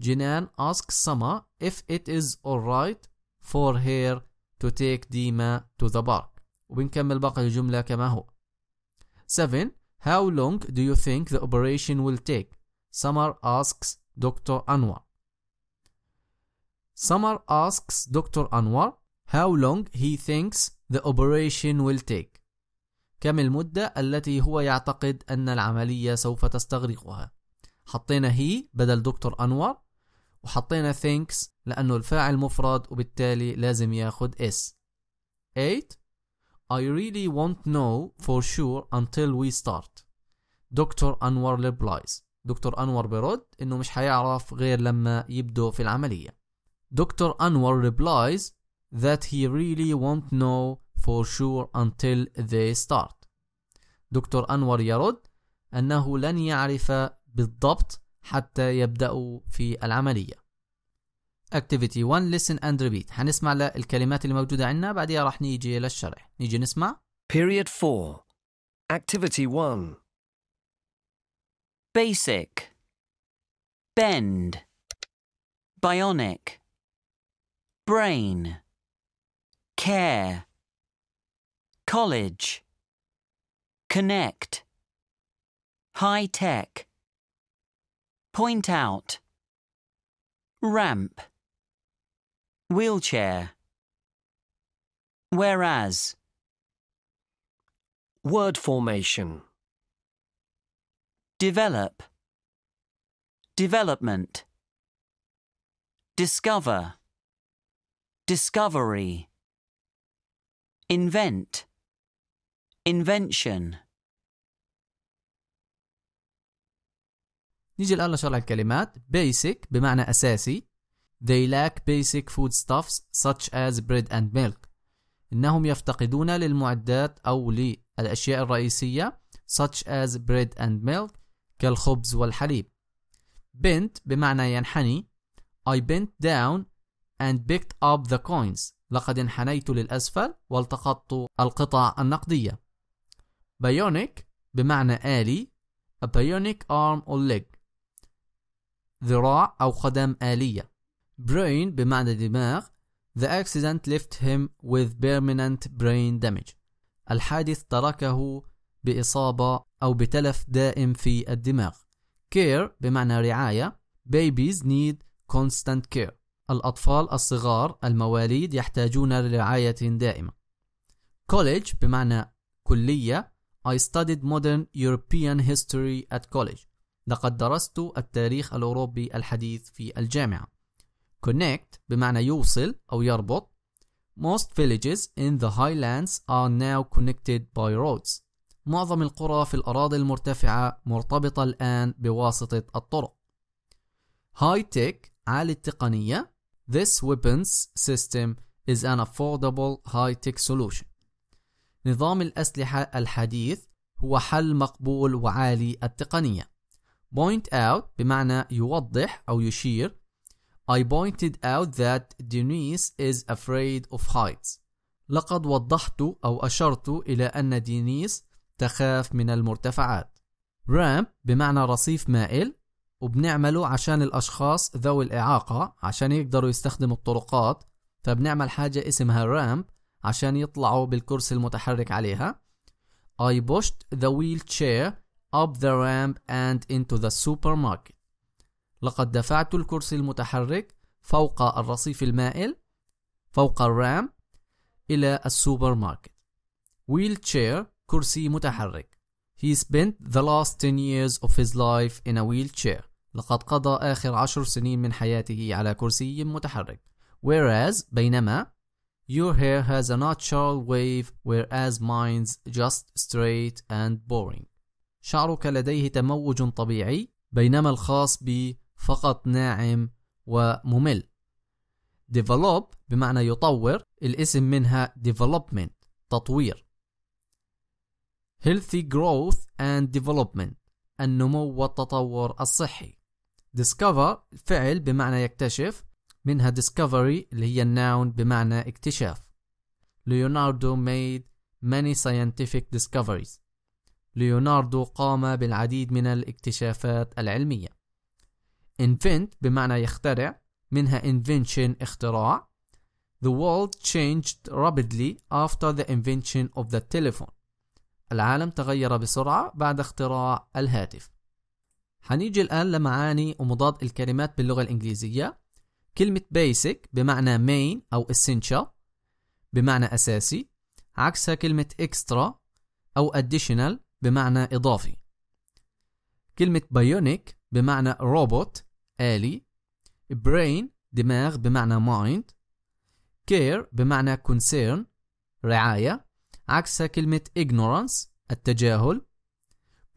جنان asks Sama if it is alright for her to take ديما to the park وبنكمل باقي الجملة كما هو 7. How long do you think the operation will take? Samar asks Dr. Anwar. Samar asks Dr. Anwar how long he thinks the operation will take. كم المدة التي هو يعتقد أن العملية سوف تستغرقها حطينا هي بدل دكتور أنور وحطينا thinks لأنه الفاعل مفرد وبالتالي لازم ياخد s 8 I really won't know for sure until we start دكتور أنور replies دكتور أنور برد إنه مش هيعرف غير لما يبدو في العملية دكتور أنور replies that he really won't know for sure until they start دكتور أنور يرد أنه لن يعرف بالضبط حتى يبدأوا في العملية Activity 1 Listen and Repeat هنسمع الكلمات اللي موجودة عندنا بعدها راح نيجي للشرح نيجي نسمع Period 4 Activity 1 Basic Bend Bionic Brain Care college, connect, high tech, point out, ramp, wheelchair, whereas. Word formation. Develop, development, discover, discovery, invent. invention نيجي الآن لشرح الكلمات basic بمعنى أساسي They lack basic foodstuffs such as bread and milk إنهم يفتقدون للمعدات أو للأشياء الرئيسية such as bread and milk كالخبز والحليب bent بمعنى ينحني I bent down and picked up the coins لقد انحنيت للأسفل والتقطت القطع النقدية bionic بمعنى آلي a bionic arm or leg ذراع أو قدم آلية brain بمعنى دماغ the accident left him with permanent brain damage الحادث تركه بإصابة أو بتلف دائم في الدماغ care بمعنى رعاية babies need constant care الأطفال الصغار المواليد يحتاجون لرعاية دائمة college بمعنى كلية I studied modern European history at college. لقد درست التاريخ الأوروبي الحديث في الجامعة. Connect بمعنى يوصل أو يربط. Most villages in the highlands are now connected by roads. معظم القرى في الأراضي المرتفعة مرتبطة الآن بواسطة الطرق. High tech عالي التقنية. This weapons system is an affordable high tech solution. نظام الأسلحة الحديث هو حل مقبول وعالي التقنية point out بمعنى يوضح أو يشير I pointed out that Denise is afraid of heights لقد وضحت أو أشرت إلى أن دينيس تخاف من المرتفعات ramp بمعنى رصيف مائل وبنعمله عشان الأشخاص ذوي الإعاقة عشان يقدروا يستخدموا الطرقات فبنعمل حاجة اسمها ramp عشان يطلعوا بالكرسي المتحرك عليها I pushed the wheelchair up the ramp and into the supermarket لقد دفعت الكرسي المتحرك فوق الرصيف المائل فوق الرام إلى السوبر ماركت wheelchair كرسي متحرك He spent the last 10 years of his life in a wheelchair. لقد قضى آخر عشر سنين من حياته على كرسي متحرك. Whereas بينما Your hair has a natural wave whereas mine's just straight and boring. شعرك لديه تموج طبيعي بينما الخاص بي فقط ناعم وممل. Develop بمعنى يطور الاسم منها development تطوير. Healthy growth and development النمو والتطور الصحي. Discover فعل بمعنى يكتشف منها discovery اللي هي الناون بمعنى اكتشاف ليوناردو made many scientific discoveries ليوناردو قام بالعديد من الاكتشافات العلمية invent بمعنى يخترع منها invention اختراع The world changed rapidly after the invention of the telephone العالم تغير بسرعة بعد اختراع الهاتف هنيجي الآن لمعاني ومضاد الكلمات باللغة الإنجليزية كلمة basic بمعنى main أو essential بمعنى أساسي عكسها كلمة extra أو additional بمعنى إضافي كلمة bionic بمعنى روبوت آلي brain دماغ بمعنى mind care بمعنى concern رعاية عكسها كلمة ignorance التجاهل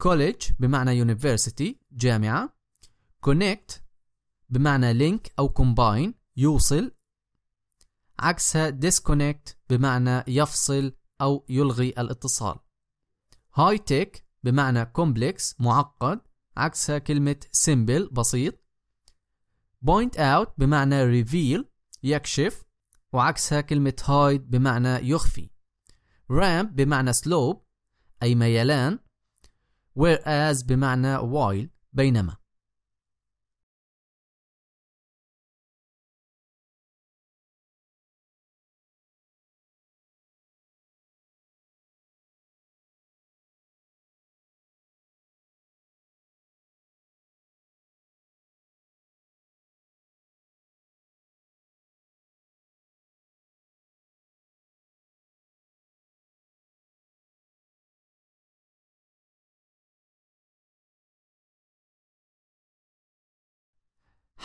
college بمعنى university جامعة connect بمعنى لينك أو كومباين يوصل عكسها disconnect بمعنى يفصل أو يلغي الاتصال هاي tech بمعنى كومبلكس معقد عكسها كلمة simple بسيط point out بمعنى reveal يكشف وعكسها كلمة hide بمعنى يخفي ramp بمعنى slope أي ميلان whereas بمعنى while بينما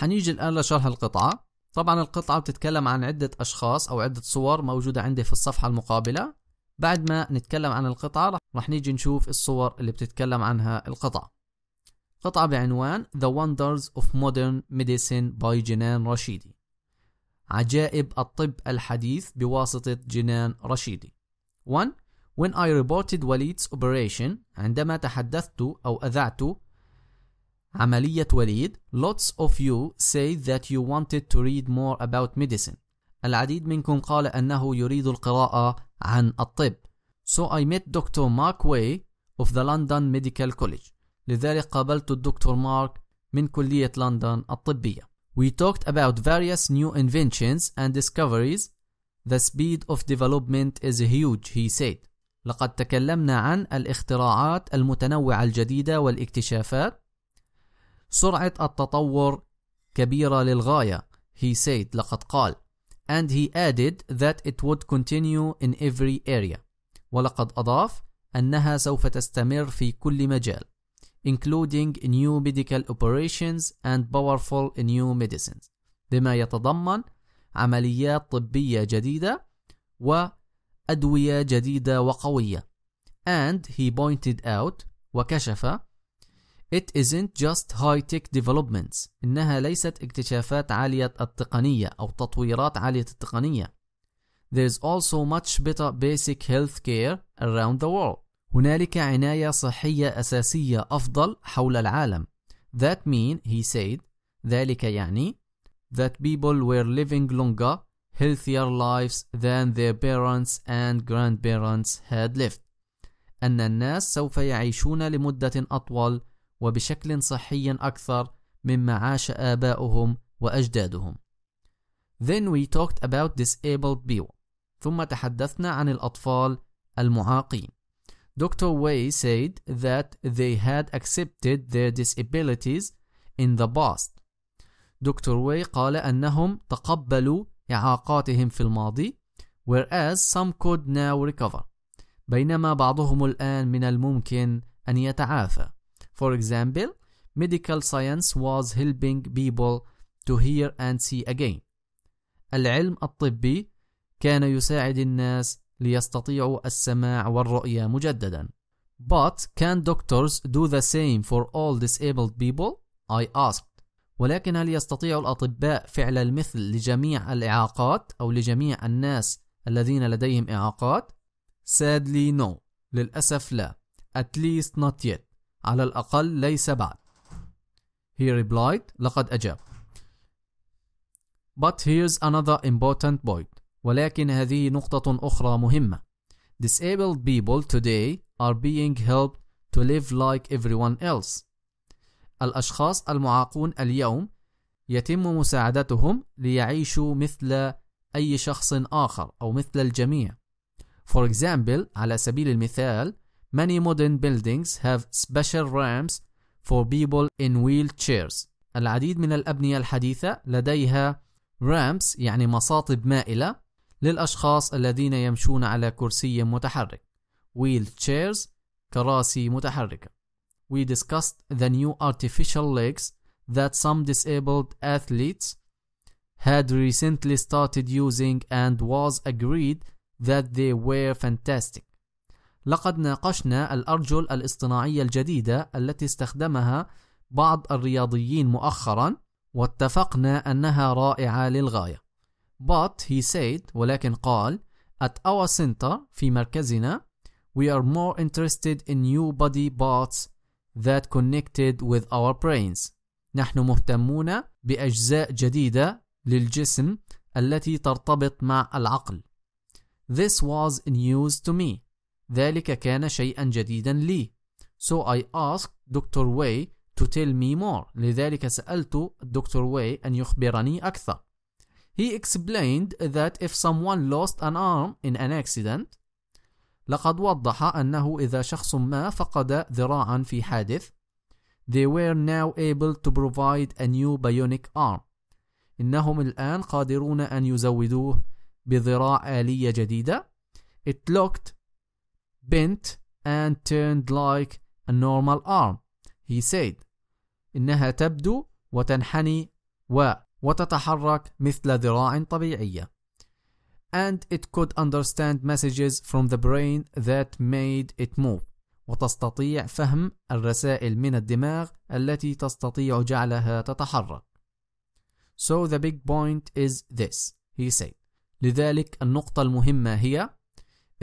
حنيجي الآن لشرح القطعة طبعا القطعة بتتكلم عن عدة أشخاص أو عدة صور موجودة عندي في الصفحة المقابلة بعد ما نتكلم عن القطعة رح نيجي نشوف الصور اللي بتتكلم عنها القطعة قطعة بعنوان The Wonders of Modern Medicine by جنان رشيدي عجائب الطب الحديث بواسطة جنان رشيدي 1. When I reported Walid's operation عندما تحدثت أو أذعت عملية وليد Lots of you say that you wanted to read more about medicine العديد منكم قال أنه يريد القراءة عن الطب So I met Dr. Mark Way of the London Medical College لذلك قابلت الدكتور مارك من كلية لندن الطبية We talked about various new inventions and discoveries The speed of development is huge he said لقد تكلمنا عن الاختراعات المتنوعة الجديدة والاكتشافات سرعة التطور كبيرة للغاية he said لقد قال and he added that it would continue in every area ولقد أضاف أنها سوف تستمر في كل مجال including new medical operations and powerful new medicines بما يتضمن عمليات طبية جديدة وأدوية جديدة وقوية and he pointed out وكشف It isn't just high-tech developments إنها ليست اكتشافات عالية التقنية أو تطويرات عالية التقنية There's also much better basic health care around the world هنالك عناية صحية أساسية أفضل حول العالم That mean he said ذلك يعني that people were living longer healthier lives than their parents and grandparents had lived أن الناس سوف يعيشون لمدة أطول وبشكل صحي أكثر مما عاش آباؤهم وأجدادهم. Then we talked about disabled people. ثم تحدثنا عن الأطفال المعاقين. Dr. Wei said that they had accepted their disabilities in the past. دكتور Way قال أنهم تقبلوا إعاقاتهم في الماضي whereas some could now recover بينما بعضهم الآن من الممكن أن يتعافى For example, medical science was helping people to hear and see again. العلم الطبي كان يساعد الناس ليستطيعوا السماع والرؤية مجددا. But can doctors do the same for all disabled people? I asked. ولكن هل يستطيع الأطباء فعل المثل لجميع الإعاقات أو لجميع الناس الذين لديهم إعاقات؟ Sadly no. للأسف لا. At least not yet. على الأقل ليس بعد He replied لقد أجاب But here's another important point ولكن هذه نقطة أخرى مهمة Disabled people today are being helped to live like everyone else الأشخاص المعاقون اليوم يتم مساعدتهم ليعيشوا مثل أي شخص آخر أو مثل الجميع For example على سبيل المثال Many modern buildings have special ramps for people in wheelchairs. العديد من الأبنية الحديثة لديها ramps يعني مصاطب مائلة للأشخاص الذين يمشون على كرسي متحرك. Wheelchairs كراسي متحركة. We discussed the new artificial legs that some disabled athletes had recently started using and was agreed that they were fantastic. لقد ناقشنا الأرجل الاصطناعية الجديدة التي استخدمها بعض الرياضيين مؤخرا واتفقنا أنها رائعة للغاية. But he said ولكن قال At our center في مركزنا we are more interested in new body parts that connected with our brains. نحن مهتمون بأجزاء جديدة للجسم التي ترتبط مع العقل. This was news to me. ذلك كان شيئا جديدا لي. So I asked Dr. Wei to tell me more. لذلك سألت Dr. Wei أن يخبرني أكثر. He explained that if someone lost an arm in an accident لقد وضح أنه إذا شخص ما فقد ذراعا في حادث They were now able to provide a new bionic arm إنهم الآن قادرون أن يزودوه بذراع آلية جديدة It looked bent and turned like a normal arm he said إنها تبدو وتنحني و وتتحرك مثل ذراع طبيعية and it could understand messages from the brain that made it move وتستطيع فهم الرسائل من الدماغ التي تستطيع جعلها تتحرك So the big point is this he said لذلك النقطة المهمة هي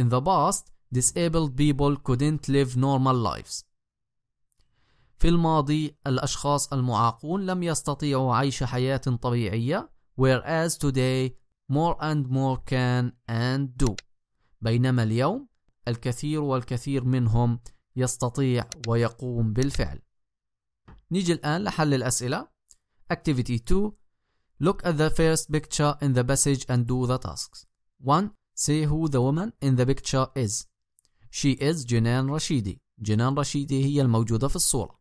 In the past disabled people couldn't live normal lives في الماضي الأشخاص المعاقون لم يستطيعوا عيش حياة طبيعية whereas today more and more can and do بينما اليوم الكثير والكثير منهم يستطيع ويقوم بالفعل نيجي الآن لحل الأسئلة Activity 2 Look at the first picture in the passage and do the tasks 1. Say who the woman in the picture is She is جنان Rashidi. جنان Rashidi هي الموجودة في الصورة.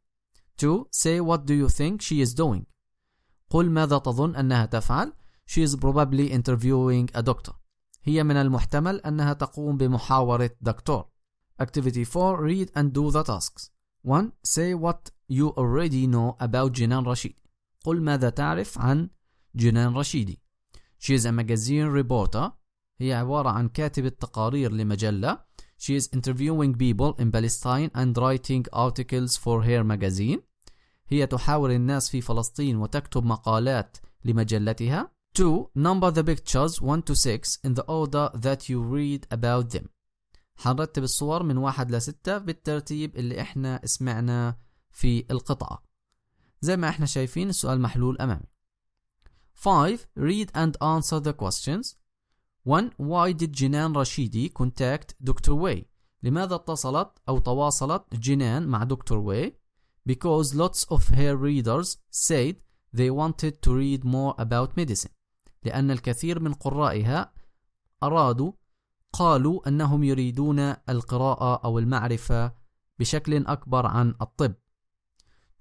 2. Say what do you think she is doing. قل ماذا تظن أنها تفعل. She is probably interviewing a doctor. هي من المحتمل أنها تقوم بمحاورة دكتور. Activity 4. Read and do the tasks. 1. Say what you already know about جنان Rashidi. قل ماذا تعرف عن جنان رشيدي. She is a magazine reporter. هي عبارة عن كاتبة تقارير لمجلة. She is interviewing people in Palestine and writing articles for her magazine. هي تحاور الناس في فلسطين وتكتب مقالات لمجلتها. 2. Number the pictures 1 to 6 in the order that you read about them. حنرتب الصور من 1 ل 6 بالترتيب اللي احنا سمعنا في القطعة. زي ما احنا شايفين السؤال محلول أمامي. 5. Read and answer the questions. 1. Why did جنان رشيدي contact Dr. Wei? لماذا اتصلت أو تواصلت جنان مع دكتور واي؟ Because lots of her readers said they wanted to read more about medicine. لأن الكثير من قرائها أرادوا قالوا أنهم يريدون القراءة أو المعرفة بشكل أكبر عن الطب.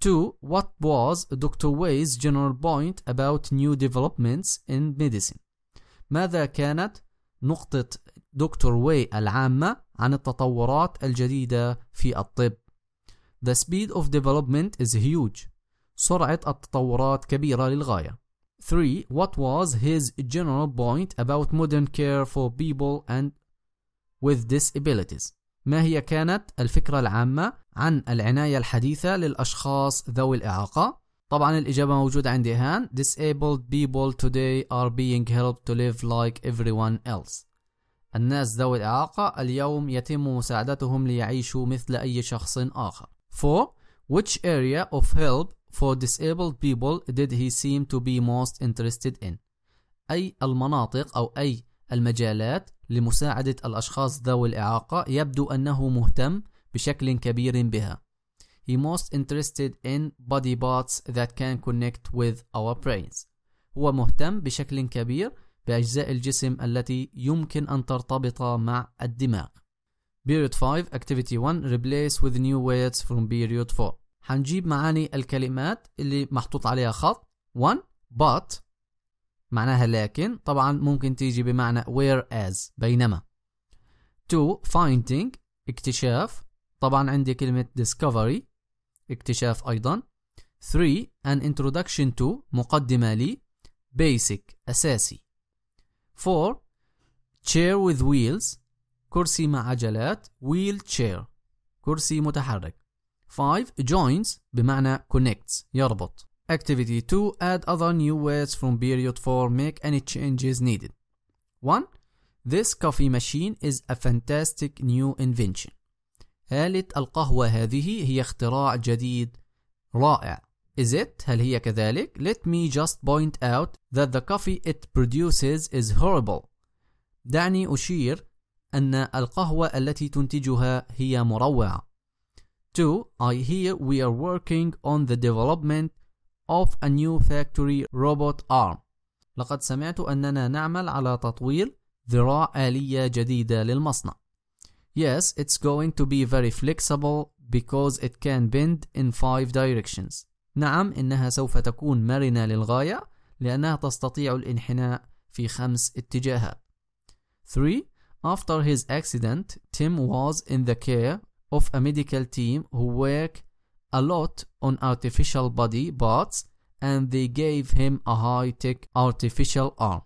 2. What was Dr. Wei's general point about new developments in medicine? ماذا كانت نقطة دكتور واي العامة عن التطورات الجديدة في الطب The speed of development is huge سرعة التطورات كبيرة للغاية 3. What was his general point about modern care for people and with disabilities? ما هي كانت الفكرة العامة عن العناية الحديثة للأشخاص ذوي الإعاقة؟ طبعا الإجابة موجودة عندي هان disabled people today are being helped to live like everyone else الناس ذوي الإعاقة اليوم يتم مساعدتهم ليعيشوا مثل أي شخص آخر 4 Which area of help for disabled people did he seem to be most interested in أي المناطق أو أي المجالات لمساعدة الأشخاص ذوي الإعاقة يبدو أنه مهتم بشكل كبير بها He most interested in body parts that can connect with our brains. هو مهتم بشكل كبير بأجزاء الجسم التي يمكن أن ترتبط مع الدماغ. Period 5 Activity 1 Replace with new words from Period 4 هنجيب معاني الكلمات اللي محطوط عليها خط 1 but معناها لكن طبعا ممكن تيجي بمعنى whereas بينما 2 finding اكتشاف طبعا عندي كلمة discovery اكتشاف أيضا 3 an introduction to مقدمة لي basic أساسي 4 chair with wheels كرسي مع عجلات wheel chair كرسي متحرك 5 joins بمعنى connects يربط Activity 2 add other new words from period 4 make any changes needed 1 This coffee machine is a fantastic new invention آلة القهوة هذه هي اختراع جديد رائع. Is it? هل هي كذلك? Let me just point out that the coffee it produces is horrible. دعني أشير أن القهوة التي تنتجها هي مروعة. 2. I hear we are working on the development of a new factory robot arm. لقد سمعت أننا نعمل على تطوير ذراع آلية جديدة للمصنع. Yes, it's going to be very flexible because it can bend in five directions. نعم إنها سوف تكون مرنة للغاية لأنها تستطيع الانحناء في خمس اتجاهات. 3. After his accident, Tim was in the care of a medical team who work a lot on artificial body parts and they gave him a high-tech artificial arm.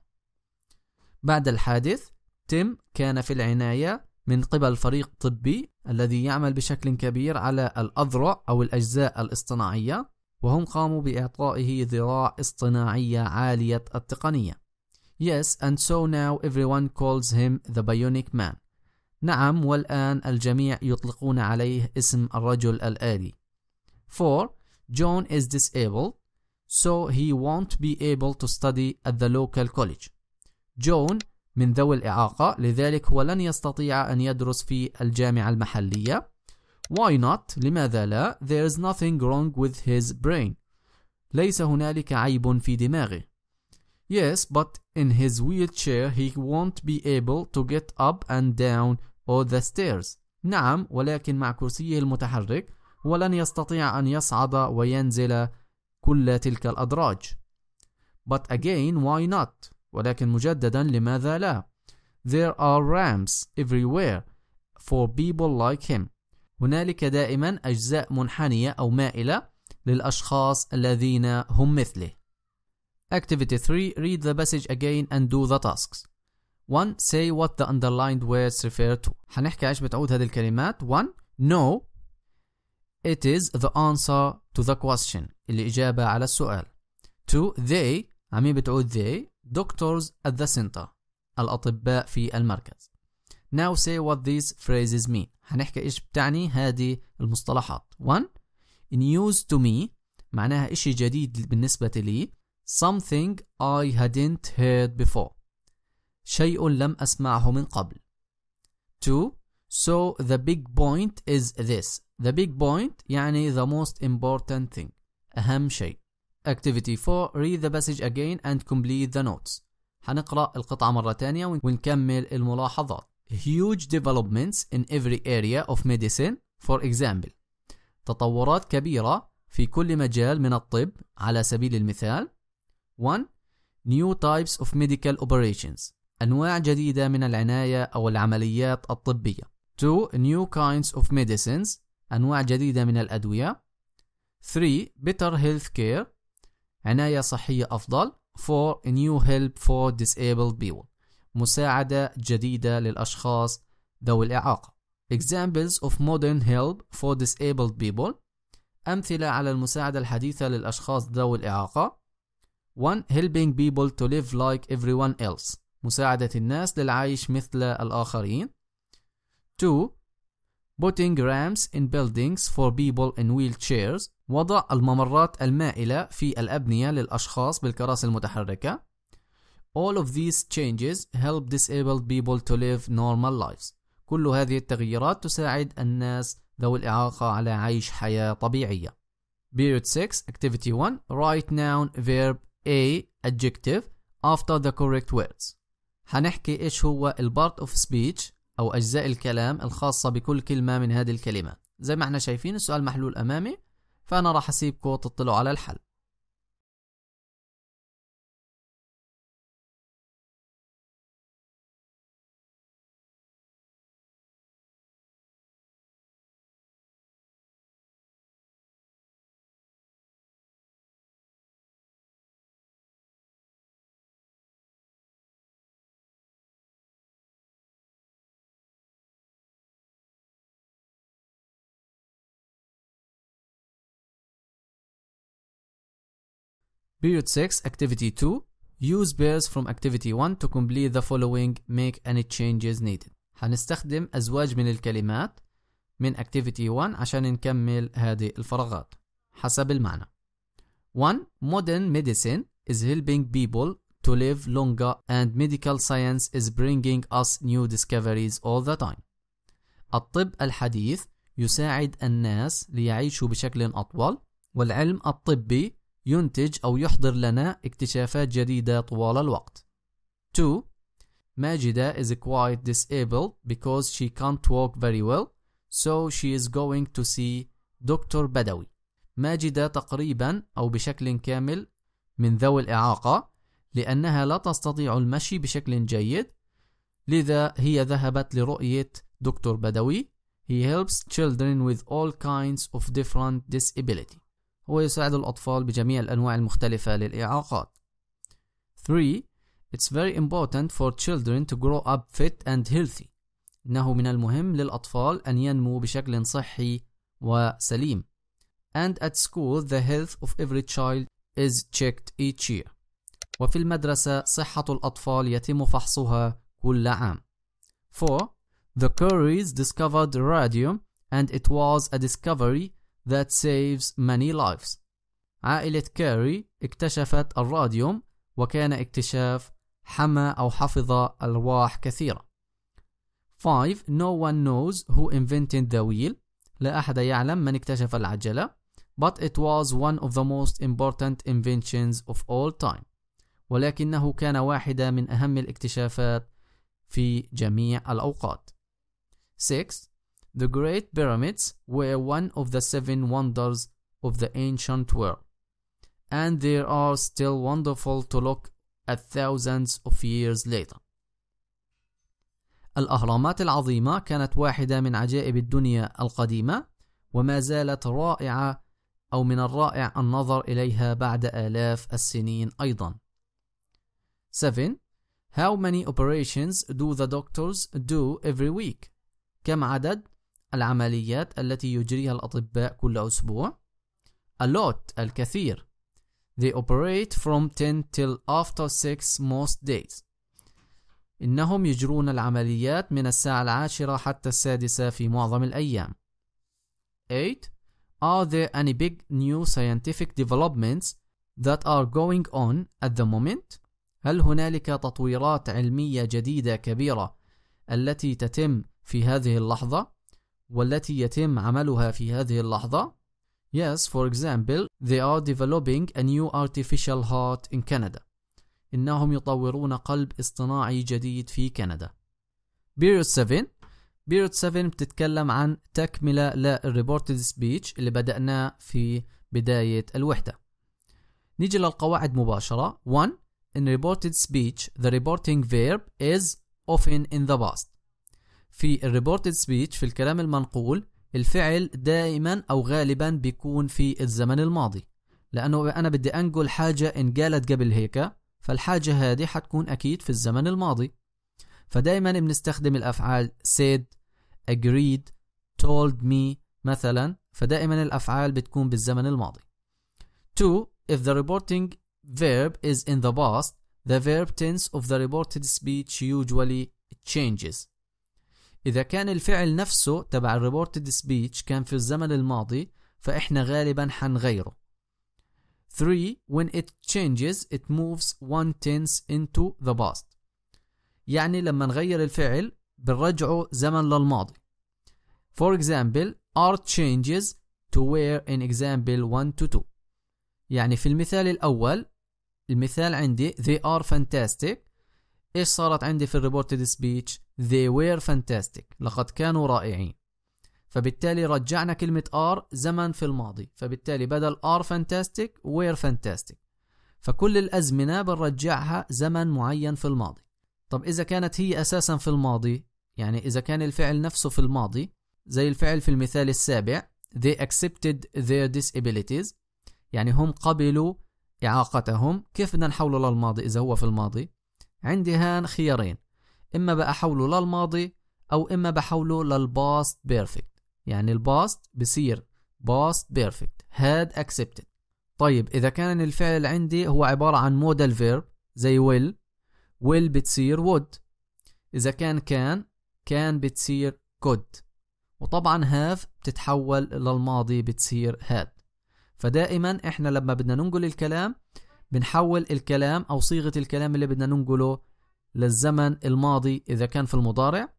بعد الحادث، تيم كان في العناية من قبل فريق طبي الذي يعمل بشكل كبير على الأذرع أو الأجزاء الاصطناعية وهم قاموا بإعطائه ذراع اصطناعية عالية التقنية. Yes, and so now everyone calls him the Bionic Man. نعم والآن الجميع يطلقون عليه اسم الرجل الآلي. 4. John is disabled, so he won't be able to study at the local college. John من ذوي الإعاقة لذلك هو لن يستطيع أن يدرس في الجامعة المحلية Why not؟ لماذا لا؟ There is nothing wrong with his brain ليس هنالك عيب في دماغه Yes, but in his wheelchair he won't be able to get up and down all the stairs نعم ولكن مع كرسيه المتحرك هو لن يستطيع أن يصعد وينزل كل تلك الأدراج But again, why not؟ ولكن مجددا لماذا لا؟ There are ramps everywhere for people like him. هنالك دائما أجزاء منحنية أو مائلة للأشخاص الذين هم مثله. Activity 3 Read the passage again and do the tasks. 1. Say what the underlined words refer to. هنحكي ايش بتعود هذه الكلمات. 1. No. It is the answer to the question. الإجابة على السؤال. 2. They. عمين بتعود they. Doctors at the center الأطباء في المركز Now say what these phrases mean هنحكي إيش بتعني هذه المصطلحات 1 News to me معناها إشي جديد بالنسبة لي Something I hadn't heard before شيء لم أسمعه من قبل 2 So the big point is this The big point يعني the most important thing أهم شيء Activity 4 Read the passage again and complete the notes هنقرأ القطعة مرة تانية ونكمل الملاحظات Huge developments in every area of medicine for example تطورات كبيرة في كل مجال من الطب على سبيل المثال 1. New types of medical operations أنواع جديدة من العناية أو العمليات الطبية 2. New kinds of medicines أنواع جديدة من الأدوية 3. Better health care عناية صحية أفضل for new help for disabled people مساعدة جديدة للأشخاص ذوي الإعاقة examples of modern help for disabled people أمثلة على المساعدة الحديثة للأشخاص ذوي الإعاقة 1. Helping people to live like everyone else مساعدة الناس للعيش مثل الآخرين 2. putting ramps in buildings for people in wheelchairs وضع الممرات المائلة في الأبنية للأشخاص بالكراسي المتحركة All of these changes help disabled people to live normal lives كل هذه التغييرات تساعد الناس ذوي الإعاقة على عيش حياة طبيعية Period 6 Activity 1 Write noun verb A adjective after the correct words هنحكي إيش هو البارت part of speech أو أجزاء الكلام الخاصة بكل كلمة من هذه الكلمة زي ما احنا شايفين السؤال محلول أمامي فأنا راح أسيبكم تطلعوا على الحل Period 6 Activity 2 Use pairs from activity 1 to complete the following make any changes needed هنستخدم أزواج من الكلمات من activity 1 عشان نكمل هذه الفراغات حسب المعنى 1 modern medicine is helping people to live longer and medical science is bringing us new discoveries all the time الطب الحديث يساعد الناس ليعيشوا بشكل أطول والعلم الطبي ينتج أو يحضر لنا اكتشافات جديدة طوال الوقت. 2. ماجدة is quite disabled because she can't walk very well, so she is going to see دكتور بدوي. ماجدة تقريبا أو بشكل كامل من ذوي الإعاقة لأنها لا تستطيع المشي بشكل جيد لذا هي ذهبت لرؤية دكتور بدوي. He helps children with all kinds of different disability. ويساعد الأطفال بجميع الأنواع المختلفة للإعاقات. 3. It's very important for children to grow up fit and healthy. إنه من المهم للأطفال أن ينمو بشكل صحي وسليم. And at school the health of every child is checked each year. وفي المدرسة صحة الأطفال يتم فحصها كل عام. 4. The Curries discovered radium and it was a discovery that saves many lives عائلة كاري اكتشفت الراديوم وكان اكتشاف حمى أو حفظ أرواح كثيرة 5. No one knows who invented the wheel لا أحد يعلم من اكتشف العجلة but it was one of the most important inventions of all time ولكنه كان واحدة من أهم الاكتشافات في جميع الأوقات 6. The Great Pyramids were one of the seven wonders of the ancient world, and they are still wonderful to look at thousands of years later. الأهرامات العظيمة كانت واحدة من عجائب الدنيا القديمة وما زالت رائعة أو من الرائع النظر إليها بعد آلاف السنين أيضا. 7. How many operations do the doctors do every week? كم عدد العمليات التي يجريها الأطباء كل أسبوع a lot الكثير they operate from 10 till after 6 most days إنهم يجرون العمليات من الساعة العاشرة حتى السادسة في معظم الأيام 8 Are there any big new scientific developments that are going on at the moment? هل هنالك تطويرات علمية جديدة كبيرة التي تتم في هذه اللحظة؟ والتي يتم عملها في هذه اللحظة؟ Yes, for example, they are developing a new artificial heart in Canada. إنهم يطورون قلب اصطناعي جديد في كندا. Period 7 Period 7 بتتكلم عن تكملة للريبورتد سبيتش اللي بدأناه في بداية الوحدة. نيجي للقواعد مباشرة. 1. In reported speech, the reporting verb is often in the past. في الريبورتد سبيتش في الكلام المنقول الفعل دائما أو غالبا بيكون في الزمن الماضي لأنه أنا بدي أنقل حاجة انقالت قبل هيك فالحاجة هذه حتكون أكيد في الزمن الماضي فدائما بنستخدم الأفعال said agreed told me مثلا فدائما الأفعال بتكون بالزمن الماضي 2. If the reporting verb is in the past the verb tense of the reported speech usually changes إذا كان الفعل نفسه تبع الريبورتد سبيتش كان في الزمن الماضي فإحنا غالبا حنغيره 3 when it changes it moves one tense into the past يعني لما نغير الفعل بنرجعه زمن للماضي for example are changes to wear in example 1 to 2 يعني في المثال الأول المثال عندي they are fantastic إيش صارت عندي في الريبورتد speech They were fantastic لقد كانوا رائعين فبالتالي رجعنا كلمة ار زمن في الماضي فبالتالي بدل ار fantastic were fantastic فكل الأزمنة بنرجعها زمن معين في الماضي طب إذا كانت هي أساسا في الماضي يعني إذا كان الفعل نفسه في الماضي زي الفعل في المثال السابع they accepted their disabilities يعني هم قبلوا إعاقتهم كيف بدنا نحوله للماضي إذا هو في الماضي عندي هان خيارين إما بحوله للماضي أو إما بحوله للباست بيرفكت يعني الباست بصير باست بيرفكت هاد اكسبتد طيب إذا كان الفعل عندي هو عبارة عن مودال فيرب زي will will بتصير وود إذا كان كان كان بتصير كود وطبعا هاف بتتحول للماضي بتصير هاد فدائما احنا لما بدنا ننقل الكلام بنحول الكلام او صيغه الكلام اللي بدنا ننقله للزمن الماضي إذا كان في المضارع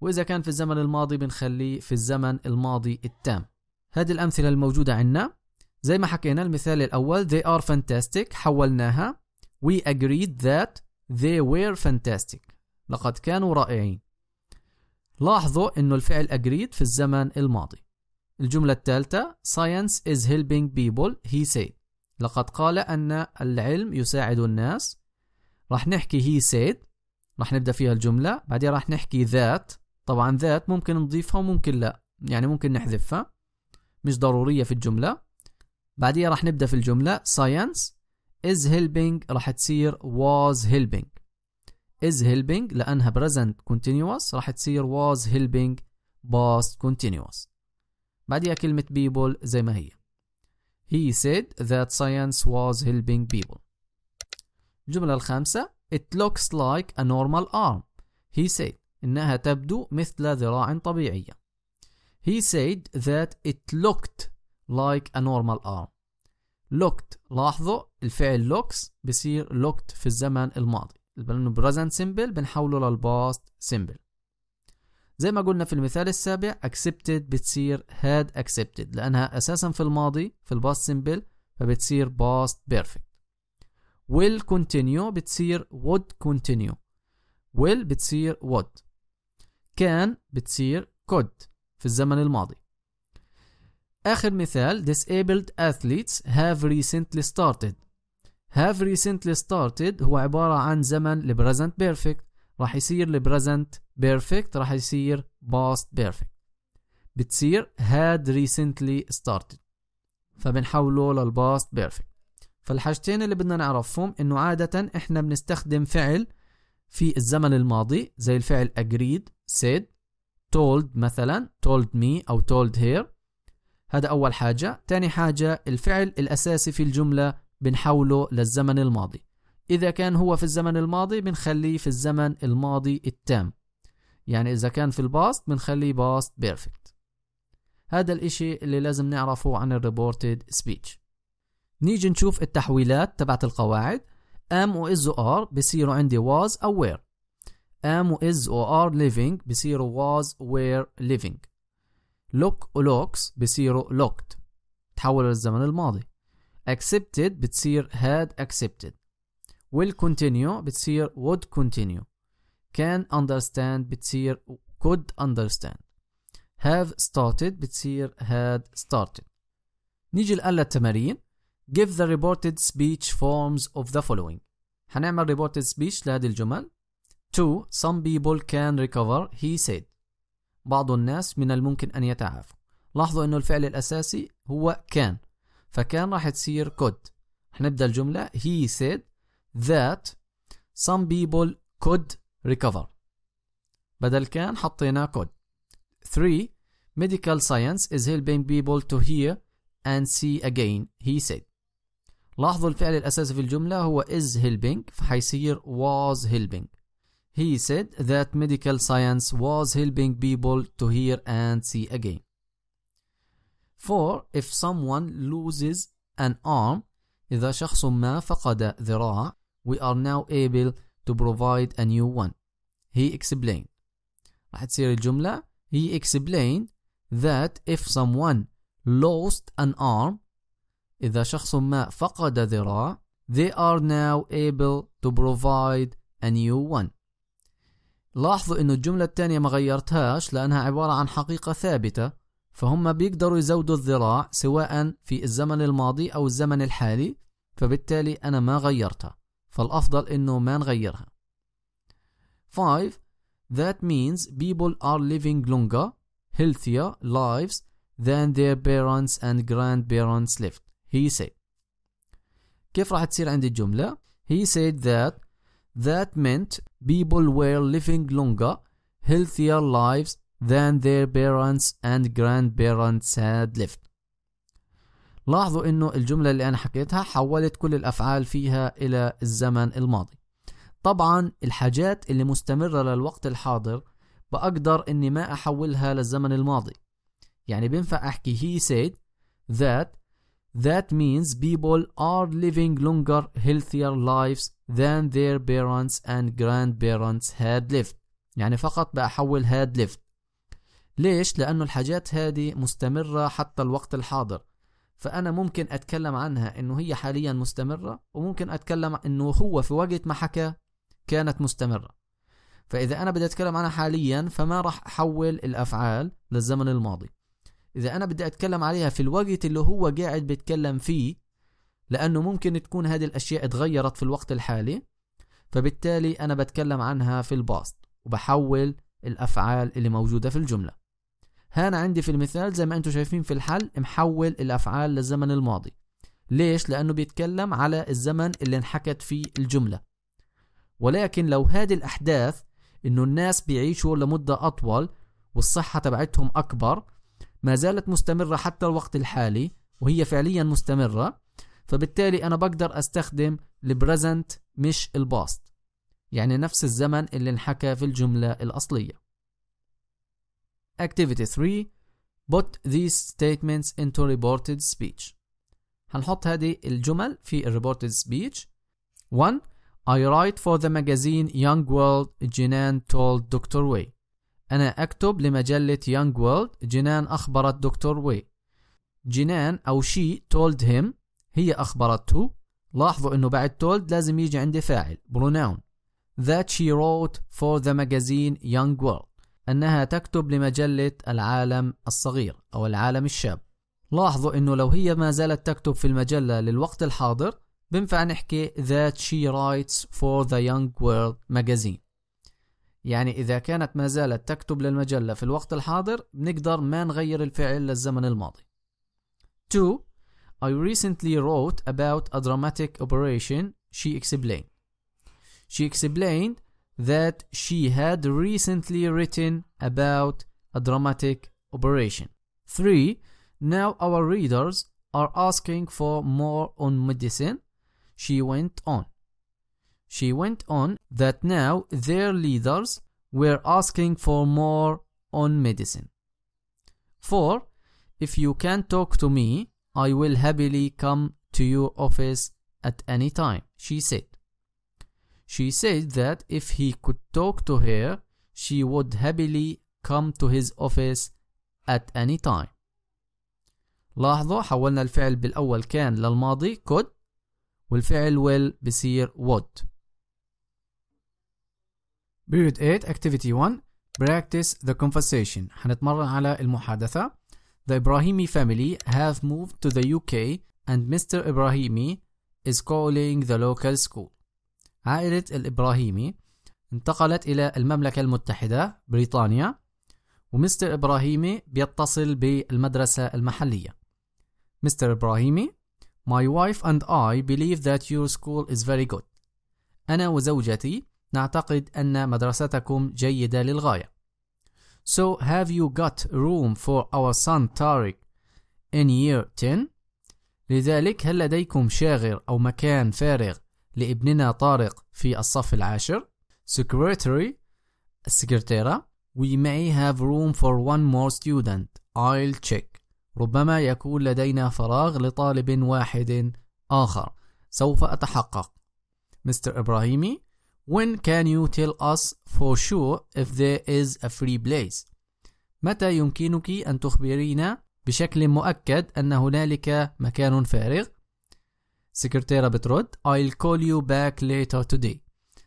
وإذا كان في الزمن الماضي بنخليه في الزمن الماضي التام هذه الأمثلة الموجودة عندنا زي ما حكينا المثال الأول they are fantastic حولناها we agreed that they were fantastic لقد كانوا رائعين لاحظوا أنه الفعل agreed في الزمن الماضي الجملة الثالثة science is helping people he said لقد قال أن العلم يساعد الناس راح نحكي هي سيد راح نبدا فيها الجمله بعدين راح نحكي ذات طبعا ذات ممكن نضيفها وممكن لا يعني ممكن نحذفها مش ضروريه في الجمله بعدين راح نبدا في الجمله science is helping راح تصير was helping is helping لانها present continuous راح تصير was helping past continuous بعديها كلمة people زي ما هي he said that science was helping people الجملة الخامسة It looks like a normal arm He said إنها تبدو مثل ذراع طبيعية He said that it looked like a normal arm looked لاحظوا الفعل looks بصير looked في الزمن الماضي لأنه present simple بنحوله للباست simple زي ما قلنا في المثال السابع accepted بتصير had accepted لأنها أساسا في الماضي في الباست simple فبتصير past perfect will continue بتصير would continue will بتصير would كان بتصير could في الزمن الماضي آخر مثال disabled athletes have recently started have recently started هو عبارة عن زمن present بيرفكت راح يصير present بيرفكت راح يصير باست بيرفكت بتصير had recently started فبنحوله للباست بيرفكت فالحاجتين اللي بدنا نعرفهم انه عادة احنا بنستخدم فعل في الزمن الماضي زي الفعل agreed said told مثلا told me او told her هذا اول حاجة تاني حاجة الفعل الاساسي في الجملة بنحوله للزمن الماضي اذا كان هو في الزمن الماضي بنخليه في الزمن الماضي التام يعني اذا كان في الباست بنخليه باست بيرفكت هذا الاشي اللي لازم نعرفه عن الريبورتد سبيتش نيجي نشوف التحويلات تبعت القواعد am و is و are بصيروا عندي was أو were am و is و are living بصيروا was were living look و looks بصيروا looked تحولوا للزمن الماضي accepted بتصير had accepted will continue بتصير would continue can understand بتصير could understand have started بتصير had started نيجي الآن للتمارين give the reported speech forms of the following هنعمل reported speech لهذه الجمل 2. Some people can recover he said بعض الناس من الممكن أن يتعافوا لاحظوا أن الفعل الأساسي هو can فكان راح تصير could هنبدأ الجملة he said that some people could recover بدل كان حطينا could 3. Medical science is helping people to hear and see again he said لاحظوا الفعل الأساسي في الجملة هو is helping فحيصير was helping He said that medical science was helping people to hear and see again. For if someone loses an arm إذا شخص ما فقد ذراع we are now able to provide a new one. He explained راح تصير الجملة He explained that if someone lost an arm إذا شخص ما فقد ذراع they are now able to provide a new one لاحظوا إنه الجملة الثانية ما غيرتهاش لأنها عبارة عن حقيقة ثابتة فهم بيقدروا يزودوا الذراع سواء في الزمن الماضي أو الزمن الحالي فبالتالي أنا ما غيرتها فالأفضل إنه ما نغيرها 5 That means people are living longer, healthier lives than their parents and grandparents lived. he said كيف راح تصير عندي الجملة he said that that meant people were living longer healthier lives than their parents and grandparents had lived لاحظوا انه الجملة اللي انا حكيتها حولت كل الافعال فيها الى الزمن الماضي طبعا الحاجات اللي مستمرة للوقت الحاضر بقدر اني ما احولها للزمن الماضي يعني بينفع احكي he said that That means people are living longer, healthier lives than their parents and grandparents had lived. يعني فقط بأحول had lived. ليش؟ لأنه الحاجات هذه مستمرة حتى الوقت الحاضر. فأنا ممكن أتكلم عنها إنه هي حاليا مستمرة وممكن أتكلم إنه هو في وقت ما حكى كانت مستمرة. فإذا أنا بدي أتكلم عنها حاليا فما راح أحول الأفعال للزمن الماضي. إذا أنا بدي أتكلم عليها في الوقت اللي هو قاعد بيتكلم فيه لأنه ممكن تكون هذه الأشياء اتغيرت في الوقت الحالي فبالتالي أنا بتكلم عنها في الباست وبحول الأفعال اللي موجودة في الجملة هنا عندي في المثال زي ما أنتم شايفين في الحل محول الأفعال للزمن الماضي ليش؟ لأنه بيتكلم على الزمن اللي انحكت فيه الجملة ولكن لو هذه الأحداث إنه الناس بيعيشوا لمدة أطول والصحة تبعتهم أكبر ما زالت مستمرة حتى الوقت الحالي وهي فعليا مستمرة فبالتالي أنا بقدر أستخدم البريزنت مش الباست يعني نفس الزمن اللي انحكى في الجملة الأصلية Activity 3 Put these statements into reported speech هنحط هذه الجمل في الريبورتد سبيتش 1. I write for the magazine Young World Jinan told Dr. Wei أنا أكتب لمجلة يونغ وورلد جنان أخبرت دكتور وي جنان أو شي تولد هيم هي أخبرته لاحظوا أنه بعد تولد لازم يجي عندي فاعل pronoun that she wrote for the magazine Young World أنها تكتب لمجلة العالم الصغير أو العالم الشاب لاحظوا أنه لو هي ما زالت تكتب في المجلة للوقت الحاضر بنفع نحكي that she writes for the Young World magazine يعني إذا كانت ما زالت تكتب للمجلة في الوقت الحاضر بنقدر ما نغير الفعل للزمن الماضي. 2. I recently wrote about a dramatic operation she explained. She explained that she had recently written about a dramatic operation. 3. Now our readers are asking for more on medicine. She went on. She went on that now their leaders were asking for more on medicine. For if you can talk to me, I will happily come to your office at any time, she said. She said that if he could talk to her, she would happily come to his office at any time. لاحظوا حولنا الفعل بالأول كان للماضي could والفعل will بصير would Period 8 Activity 1 Practice the conversation حنتمرن على المحادثة The Ibrahimi family have moved to the UK and Mr. Ibrahimi is calling the local school عائلة الإبراهيمي انتقلت إلى المملكة المتحدة بريطانيا ومستر إبراهيمي بيتصل بالمدرسة المحلية مستر إبراهيمي My wife and I believe that your school is very good أنا وزوجتي نعتقد أن مدرستكم جيدة للغاية. So have you got room for our son Tariq in year 10? لذلك هل لديكم شاغر أو مكان فارغ لابننا طارق في الصف العاشر؟ Secretary السكرتيرة We may have room for one more student. I'll check. ربما يكون لدينا فراغ لطالب واحد آخر. سوف أتحقق. Mr. إبراهيمي When can you tell us for sure if there is a free place? متى يمكنك أن تخبرينا بشكل مؤكد أن هنالك مكان فارغ؟ سكرتيرة بترد I'll call you back later today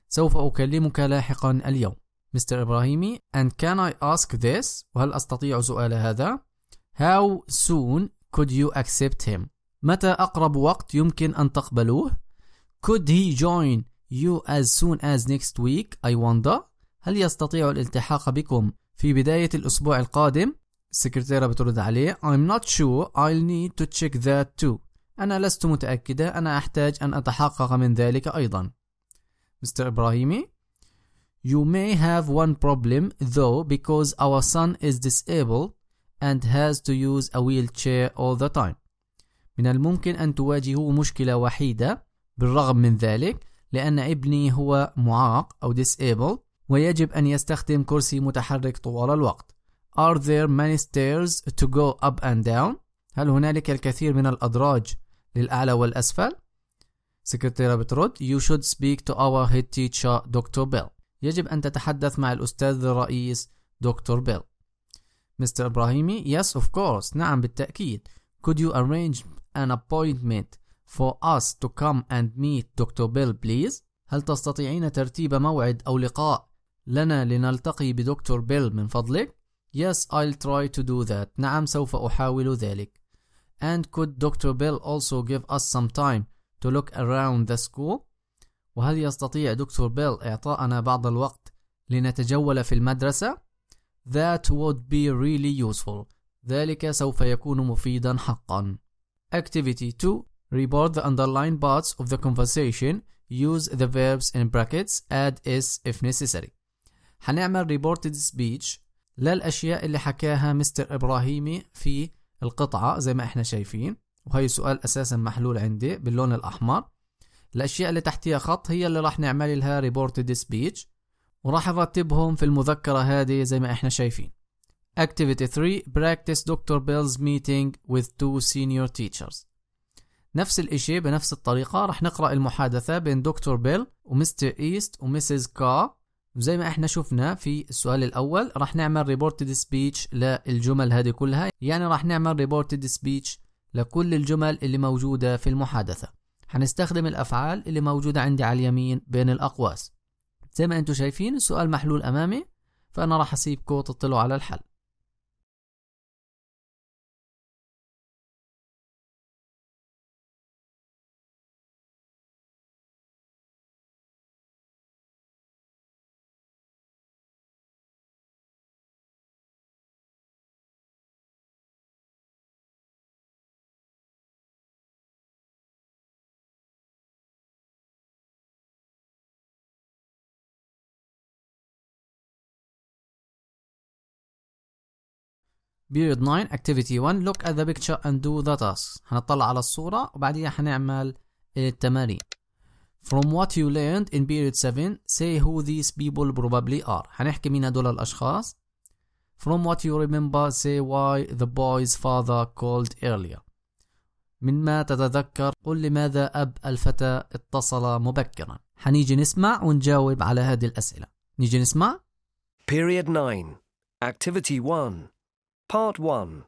سوف أكلمك لاحقا اليوم مستر إبراهيمي And can I ask this؟ وهل أستطيع سؤال هذا؟ How soon could you accept him؟ متى أقرب وقت يمكن أن تقبلوه؟ Could he join you as soon as next week I wonder هل يستطيع الالتحاق بكم في بداية الأسبوع القادم؟ السكرتيرة بترد عليه I'm not sure I'll need to check that too أنا لست متأكدة أنا أحتاج أن أتحقق من ذلك أيضا مستر إبراهيمي You may have one problem though because our son is disabled and has to use a wheelchair all the time. من الممكن أن تواجهوا مشكلة وحيدة بالرغم من ذلك لأن ابني هو معاق أو disabled ويجب أن يستخدم كرسي متحرك طوال الوقت. Are there many stairs to go up and down؟ هل هنالك الكثير من الأدراج للأعلى والأسفل؟ سكرتيرة بترد You should speak to our head teacher Dr. Bill يجب أن تتحدث مع الأستاذ الرئيس دكتور بيل مستر إبراهيمي Yes of course نعم بالتأكيد Could you arrange an appointment for us to come and meet Dr. Bill please هل تستطيعين ترتيب موعد أو لقاء لنا لنلتقي بدكتور بيل من فضلك Yes I'll try to do that نعم سوف أحاول ذلك And could Dr. Bill also give us some time to look around the school وهل يستطيع دكتور بيل إعطاءنا بعض الوقت لنتجول في المدرسة That would be really useful ذلك سوف يكون مفيدا حقا Activity 2 Report the underlined parts of the conversation. Use the verbs in brackets. Add is if necessary. هنعمل reported speech للأشياء اللي حكاها مستر إبراهيمي في القطعة زي ما احنا شايفين وهي سؤال أساسا محلول عندي باللون الأحمر الأشياء اللي تحتيها خط هي اللي راح نعمل لها reported speech وراح أرتبهم في المذكرة هذه زي ما احنا شايفين Activity 3 Practice Dr. Bell's meeting with two senior teachers نفس الإشي بنفس الطريقة رح نقرأ المحادثة بين دكتور بيل ومستر إيست ومسز كا وزي ما احنا شفنا في السؤال الأول رح نعمل ريبورتد سبيتش للجمل هذه كلها يعني رح نعمل ريبورتد سبيتش لكل الجمل اللي موجودة في المحادثة هنستخدم الأفعال اللي موجودة عندي على اليمين بين الأقواس زي ما انتم شايفين السؤال محلول أمامي فأنا راح أسيبكم تطلعوا على الحل period 9 activity 1 look at the picture and do the task هنطلع على الصورة وبعديها هنعمل التمارين From what you learned in period 7 say who these people probably are هنحكي مين هدول الأشخاص From what you remember say why the boy's father called earlier مما تتذكر قل لماذا أب الفتى اتصل مبكرا هنيجي نسمع ونجاوب على هذه الأسئلة نيجي نسمع Period 9 Activity 1 Part 1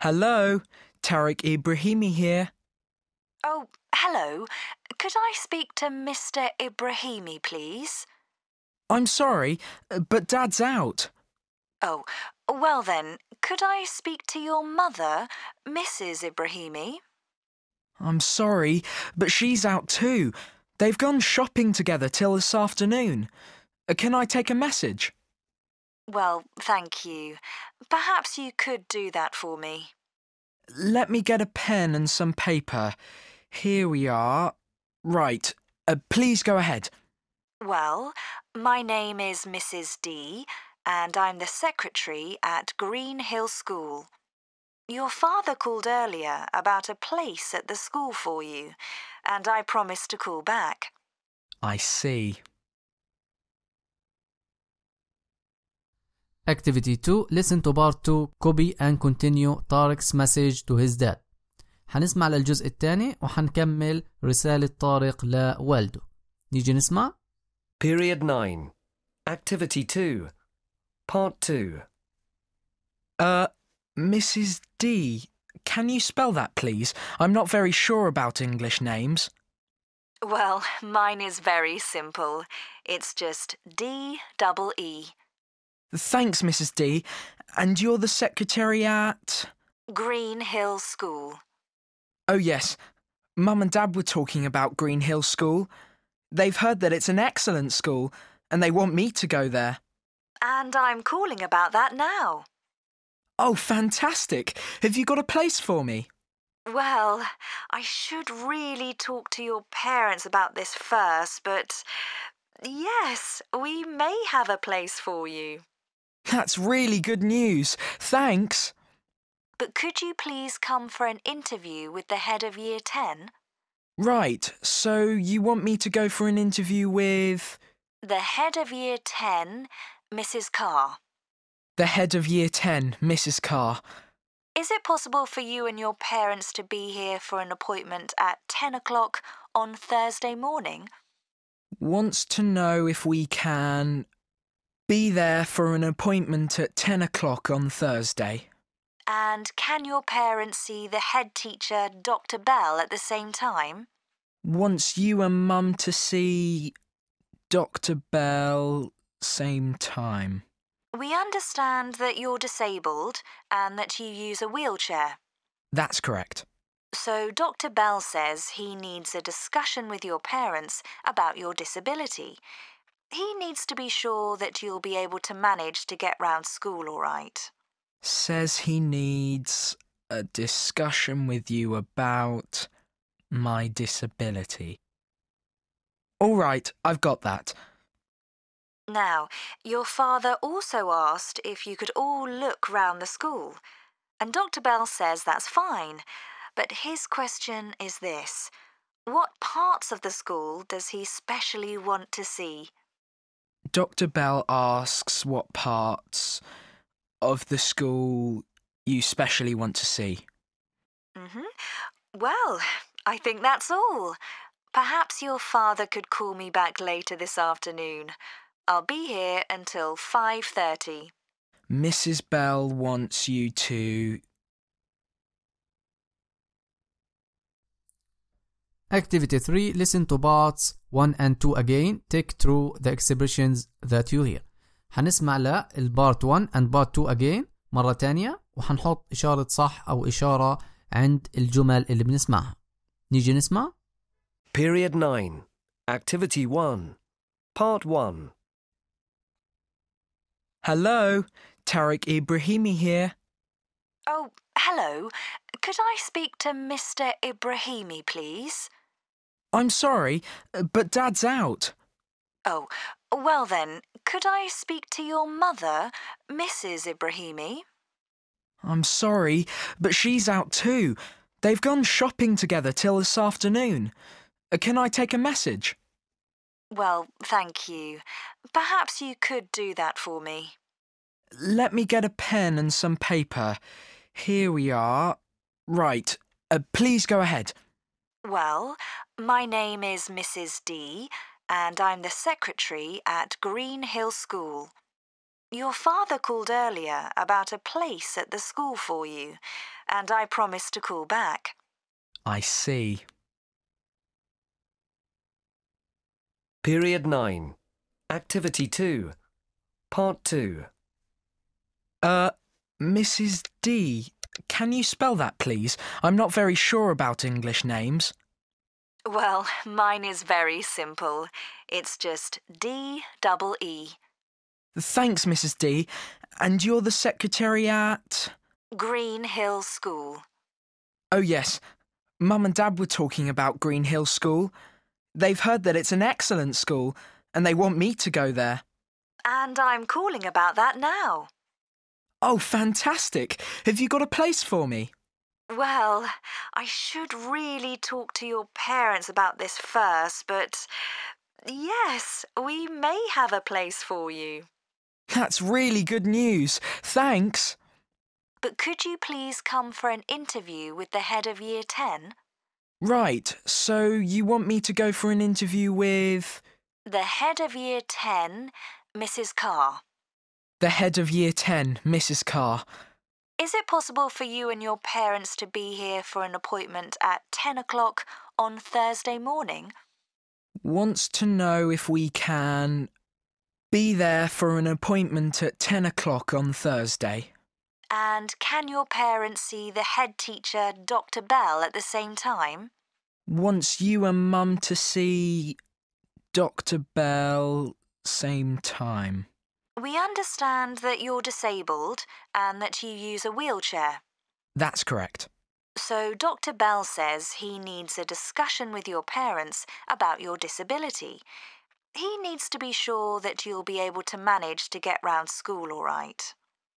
Hello, Tarek Ibrahimi here. Oh, hello. Could I speak to Mr. Ibrahimi, please? I'm sorry, but Dad's out. Oh, well then, could I speak to your mother, Mrs. Ibrahimi? I'm sorry, but she's out too. They've gone shopping together till this afternoon. Can I take a message? Well, thank you. Perhaps you could do that for me. Let me get a pen and some paper. Here we are. Right. Uh, please go ahead. Well, my name is Mrs. D, and I'm the secretary at Green Hill School. Your father called earlier about a place at the school for you, and I promised to call back. I see. Activity 2 Listen to part 2 copy and continue Tariq's message to his dad هنسمع للجزء الثاني وحنكمل رسالة طارق لوالده نيجي نسمع Period 9 Activity 2 Part 2 Uh, Mrs D, can you spell that please? I'm not very sure about English names. Well, mine is very simple. It's just D double E. Thanks, Mrs. D. And you're the secretary at. Green Hill School. Oh, yes. Mum and Dad were talking about Green Hill School. They've heard that it's an excellent school, and they want me to go there. And I'm calling about that now. Oh, fantastic. Have you got a place for me? Well, I should really talk to your parents about this first, but yes, we may have a place for you. That's really good news. Thanks. But could you please come for an interview with the head of Year 10? Right, so you want me to go for an interview with... The head of Year 10, Mrs Carr. The head of Year 10, Mrs Carr. Is it possible for you and your parents to be here for an appointment at 10 o'clock on Thursday morning? Wants to know if we can be there for an appointment at 10 o'clock on Thursday. And can your parents see the head teacher, Dr. Bell, at the same time? Wants you and Mum to see Dr. Bell same time. We understand that you're disabled and that you use a wheelchair. That's correct. So Dr. Bell says he needs a discussion with your parents about your disability he needs to be sure that you'll be able to manage to get round school all right. Says he needs a discussion with you about my disability. All right, I've got that. Now, your father also asked if you could all look round the school, and Dr. Bell says that's fine. But his question is this What parts of the school does he specially want to see? Dr. Bell asks what parts of the school you specially want to see. Mm-hmm. Well, I think that's all. Perhaps your father could call me back later this afternoon. I'll be here until 5:30. Mrs. Bell wants you to Activity 3 Listen to parts 1 and 2 again Take through the expressions that you hear هنسمع للبارت 1 and part 2 again مرة تانية وحنحط إشارة صح أو إشارة عند الجمل اللي بنسمعها نيجي نسمع Period 9 Activity 1 Part 1 Hello, Tarek Ibrahimi here. Oh, hello. Could I speak to Mr. Ibrahimi, please? I'm sorry, uh, but Dad's out. Oh, well then, could I speak to your mother, Mrs. Ibrahimi? I'm sorry, but she's out too. They've gone shopping together till this afternoon. Uh, can I take a message? Well, thank you. Perhaps you could do that for me. Let me get a pen and some paper. Here we are. Right, uh, please go ahead. Well, my name is Mrs. D, and I'm the secretary at Green Hill School. Your father called earlier about a place at the school for you, and I promised to call back. I see. Period 9. Activity 2. Part 2. Uh, Mrs. D, can you spell that, please? I'm not very sure about English names. Well, mine is very simple. It's just D double E. Thanks, Mrs. D. And you're the secretary at? Green Hill School. Oh, yes. Mum and Dad were talking about Green Hill School. They've heard that it's an excellent school and they want me to go there. And I'm calling about that now. Oh, fantastic. Have you got a place for me? Well, I should really talk to your parents about this first, but yes, we may have a place for you. That's really good news. Thanks. But could you please come for an interview with the head of Year 10? Right, so you want me to go for an interview with. The head of Year 10, Mrs. Carr. The head of Year 10, Mrs. Carr. Is it possible for you and your parents to be here for an appointment at 10 o'clock on Thursday morning? Wants to know if we can be there for an appointment at 10 o'clock on Thursday. And can your parents see the head teacher, Dr. Bell, at the same time? Wants you and Mum to see Dr. Bell same time. We understand that you're disabled and that you use a wheelchair. That's correct. So, Dr. Bell says he needs a discussion with your parents about your disability. He needs to be sure that you'll be able to manage to get round school all right.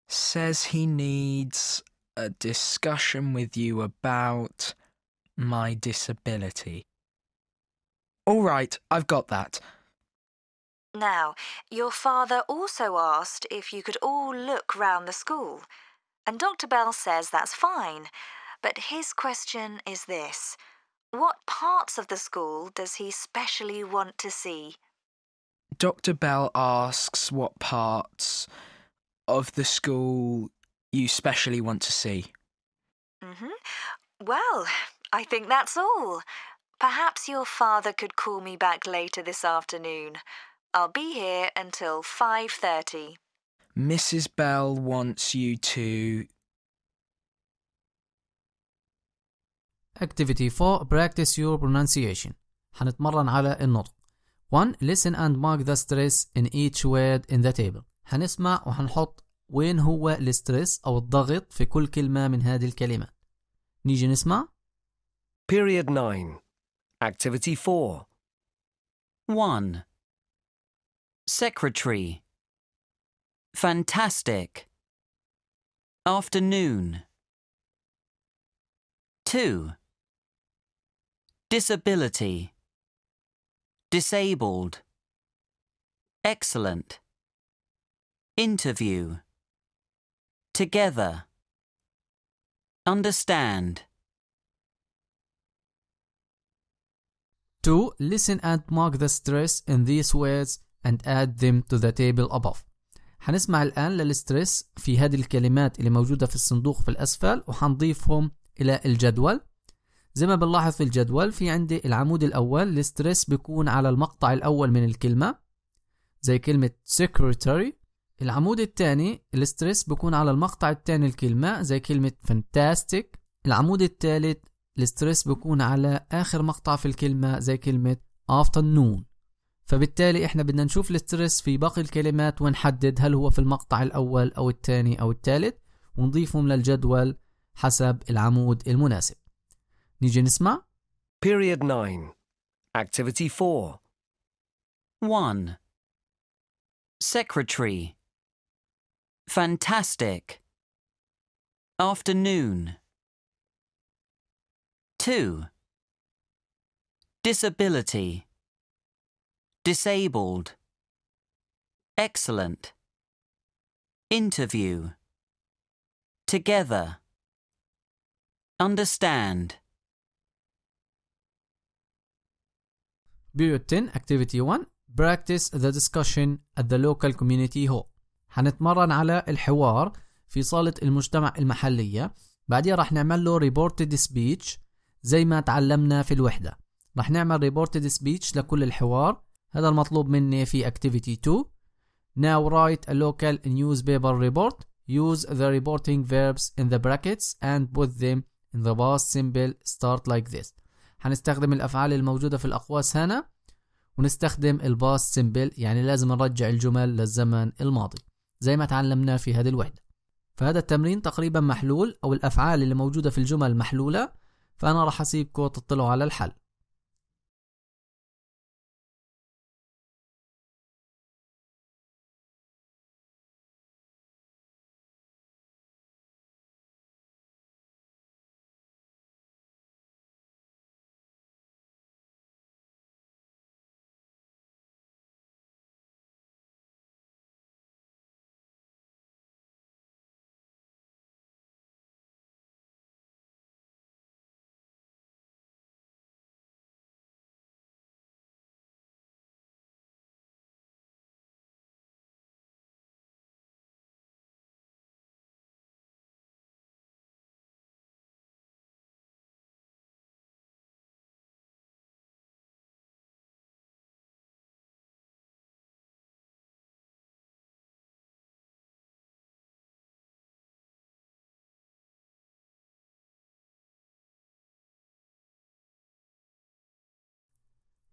Says he needs a discussion with you about my disability. All right, I've got that. Now, your father also asked if you could all look round the school, and Dr. Bell says that's fine, but his question is this What parts of the school does he specially want to see? Dr. Bell asks what parts of the school you specially want to see. mm Well, I think that's all. Perhaps your father could call me back later this afternoon. I'll be here until 5.30. Mrs Bell wants you to... Activity 4 Practice your pronunciation حنتمرن على النطق 1. Listen and mark the stress in each word in the table حنسمع وحنحط وين هو الاسترس أو الضغط في كل كلمة من هذه الكلمات نيجي نسمع Period 9 Activity 4 1. Secretary. Fantastic. Afternoon. 2. Disability. Disabled. Excellent. Interview. Together. Understand. To listen and mark the stress in these words and add them to the table above هنسمع الآن للستريس في هذه الكلمات اللي موجودة في الصندوق في الأسفل وحنضيفهم إلى الجدول زي ما بنلاحظ في الجدول في عندي العمود الأول الستريس بيكون على المقطع الأول من الكلمة زي كلمة secretary العمود الثاني الستريس بيكون على المقطع الثاني الكلمة زي كلمة fantastic العمود الثالث الستريس بيكون على آخر مقطع في الكلمة زي كلمة afternoon فبالتالي احنا بدنا نشوف الستريس في باقي الكلمات ونحدد هل هو في المقطع الاول او الثاني او الثالث ونضيفهم للجدول حسب العمود المناسب نيجي نسمع Period 9 Activity 4 1 Secretary Fantastic Afternoon 2 Disability disabled, excellent, interview, together, understand. Period 10 Activity 1 Practice the discussion at the local community hall حنتمرن على الحوار في صالة المجتمع المحلية بعدين رح نعمل له reported speech زي ما تعلمنا في الوحدة رح نعمل reported speech لكل الحوار هذا المطلوب مني في activity 2 now write a local newspaper report use the reporting verbs in the brackets and put them in the past simple start like this هنستخدم الأفعال الموجودة في الأقواس هنا ونستخدم الباس سيمبل يعني لازم نرجع الجمل للزمن الماضي زي ما تعلمنا في هذه الوحدة فهذا التمرين تقريبا محلول أو الأفعال اللي موجودة في الجمل محلولة فأنا راح أسيبكم تطلعوا على الحل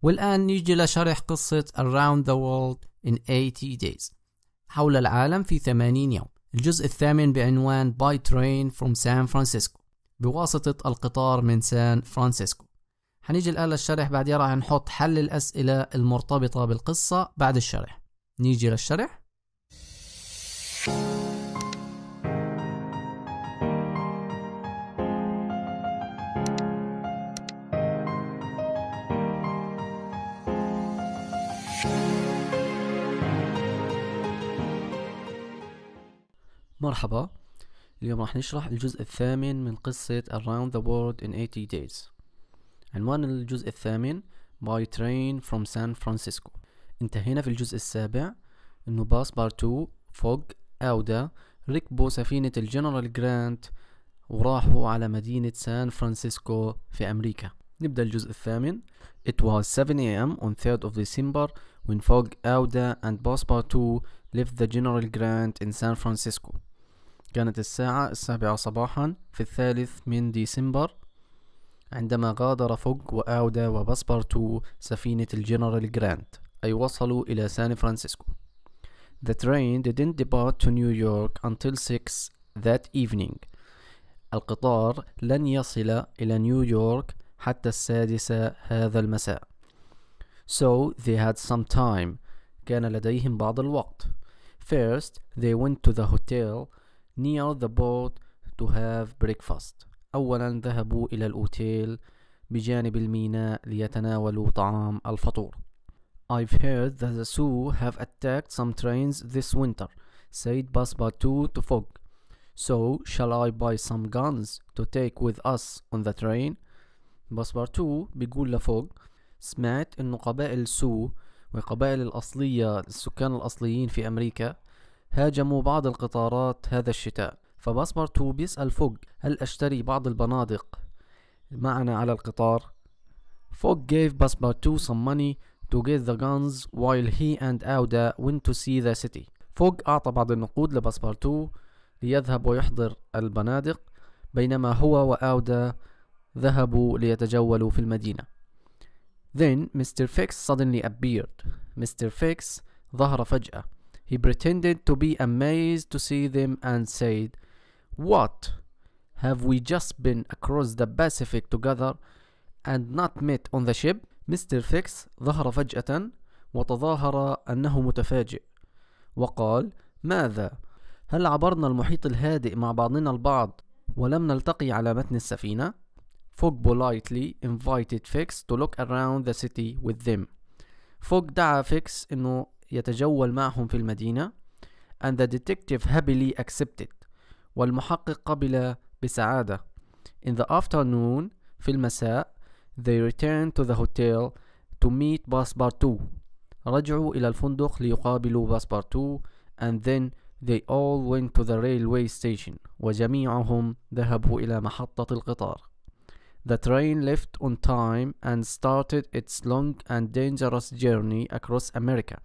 والآن نيجي لشرح قصة Around the World in 80 Days حول العالم في 80 يوم الجزء الثامن بعنوان By Train from San Francisco بواسطة القطار من سان فرانسيسكو هنيجي الآن للشرح بعد يرى نحط حل الأسئلة المرتبطة بالقصة بعد الشرح نيجي للشرح مرحبا اليوم راح نشرح الجزء الثامن من قصة Around the World in 80 Days عنوان الجزء الثامن By Train from San Francisco انتهينا في الجزء السابع انه باص بارتو فوق أودا ركبوا سفينة الجنرال جرانت وراحوا على مدينة سان فرانسيسكو في أمريكا نبدأ الجزء الثامن It was 7 a.m. on 3rd of December when Fogg, Auda and 2 left the General Grant in San Francisco كانت الساعة السابعة صباحا في الثالث من ديسمبر عندما غادر فوج وأودا وبسبرتو سفينة الجنرال جرانت أي وصلوا إلى سان فرانسيسكو The train didn't depart to New York until 6 that evening القطار لن يصل إلى نيويورك حتى السادسة هذا المساء So they had some time كان لديهم بعض الوقت First they went to the hotel near the boat to have breakfast أولا ذهبوا إلى الأوتيل بجانب الميناء ليتناولوا طعام الفطور I've heard that the Sioux have attacked some trains this winter said Passepartout to Fogg So shall I buy some guns to take with us on the train باسبارتو بيقول لفوق سمعت انه قبائل السو والقبائل الأصلية السكان الأصليين في أمريكا هاجموا بعض القطارات هذا الشتاء فباسبرتو بيسأل فوج هل أشتري بعض البنادق معنا على القطار فوق gave باسبرتو some money to get the guns while he and Auda went to see the city. فوج أعطى بعض النقود لباسبارتو ليذهب ويحضر البنادق بينما هو وأودا ذهبوا ليتجولوا في المدينة. Then Mr. Fix suddenly appeared. Mr. Fix ظهر فجأة. He pretended to be amazed to see them and said, What? Have we just been across the Pacific together and not met on the ship? Mister Fix?" ظهر فجأة وتظاهر أنه متفاجئ وقال ماذا؟ هل عبرنا المحيط الهادئ مع بعضنا البعض ولم نلتقي على متن السفينة؟ فوج politely invited Fix to look around the city with them فوج دعا فيكس أنه يتجول معهم في المدينة and the detective happily accepted والمحقق قبل بسعادة in the afternoon في المساء they returned to the hotel to meet باسبارتو رجعوا إلى الفندق ليقابلوا باسبارتو and then they all went to the railway station وجميعهم ذهبوا إلى محطة القطار The train left on time and started its long and dangerous journey across America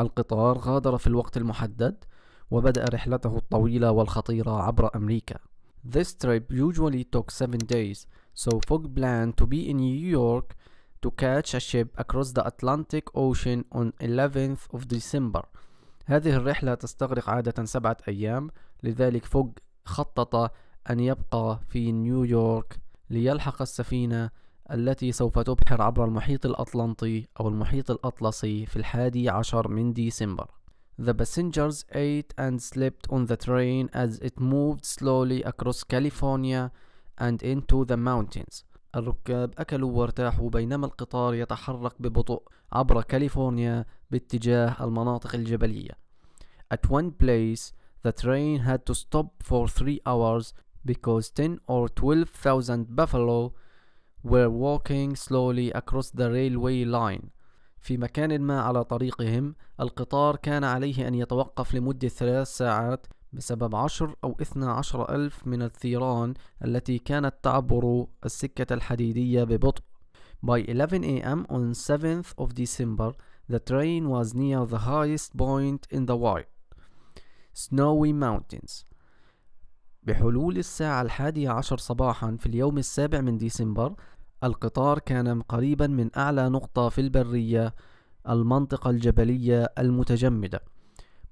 القطار غادر في الوقت المحدد وبدأ رحلته الطويلة والخطيرة عبر أمريكا. This trip usually took seven days, so Fogg planned to be in New York to catch a ship across the Atlantic Ocean on 11th of December. هذه الرحلة تستغرق عادة سبعة أيام لذلك فوج خطط أن يبقى في نيويورك ليلحق السفينة التي سوف تبحر عبر المحيط الأطلنطي أو المحيط الأطلسي في الحادي عشر من ديسمبر. The passengers ate and slept on the train as it moved slowly across California and into the mountains. الركاب أكلوا وارتاحوا بينما القطار يتحرك ببطء عبر كاليفورنيا باتجاه المناطق الجبلية. At one place, the train had to stop for three hours because 10 or 12,000 buffalo were walking slowly across the railway line في مكان ما على طريقهم القطار كان عليه أن يتوقف لمدة ثلاث ساعات بسبب عشر أو اثنى عشر ألف من الثيران التي كانت تعبر السكة الحديدية ببطء By 11 a.m. on 7th of December, the train was near the highest point in the world, snowy mountains. بحلول الساعة الحادية عشر صباحا في اليوم السابع من ديسمبر القطار كان قريبا من أعلى نقطة في البرية المنطقة الجبلية المتجمدة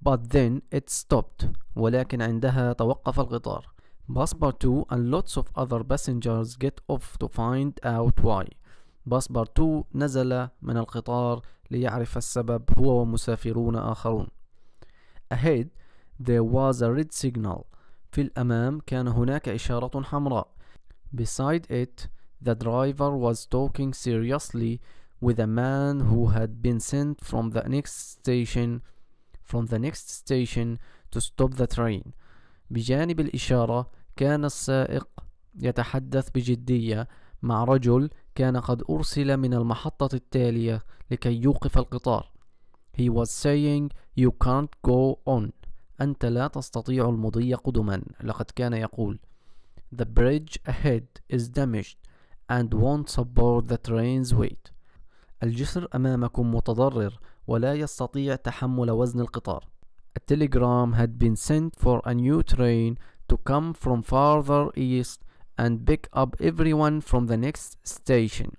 But then it stopped ولكن عندها توقف القطار Bus bar 2 and lots of other passengers get off to find out why باسبارتو 2 نزل من القطار ليعرف السبب هو ومسافرون آخرون Ahead there was a red signal في الأمام كان هناك إشارة حمراء Beside it The driver was talking seriously with a man who had been sent from the next station from the next station to stop the train. بجانب الإشارة كان السائق يتحدث بجدية مع رجل كان قد أرسل من المحطة التالية لكي يوقف القطار. He was saying you can't go on. أنت لا تستطيع المضي قدما. لقد كان يقول The bridge ahead is damaged. and won't support the train's weight. الجسر أمامكم متضرر ولا يستطيع تحمل وزن القطار. A telegram had been sent for a new train to come from farther east and pick up everyone from the next station.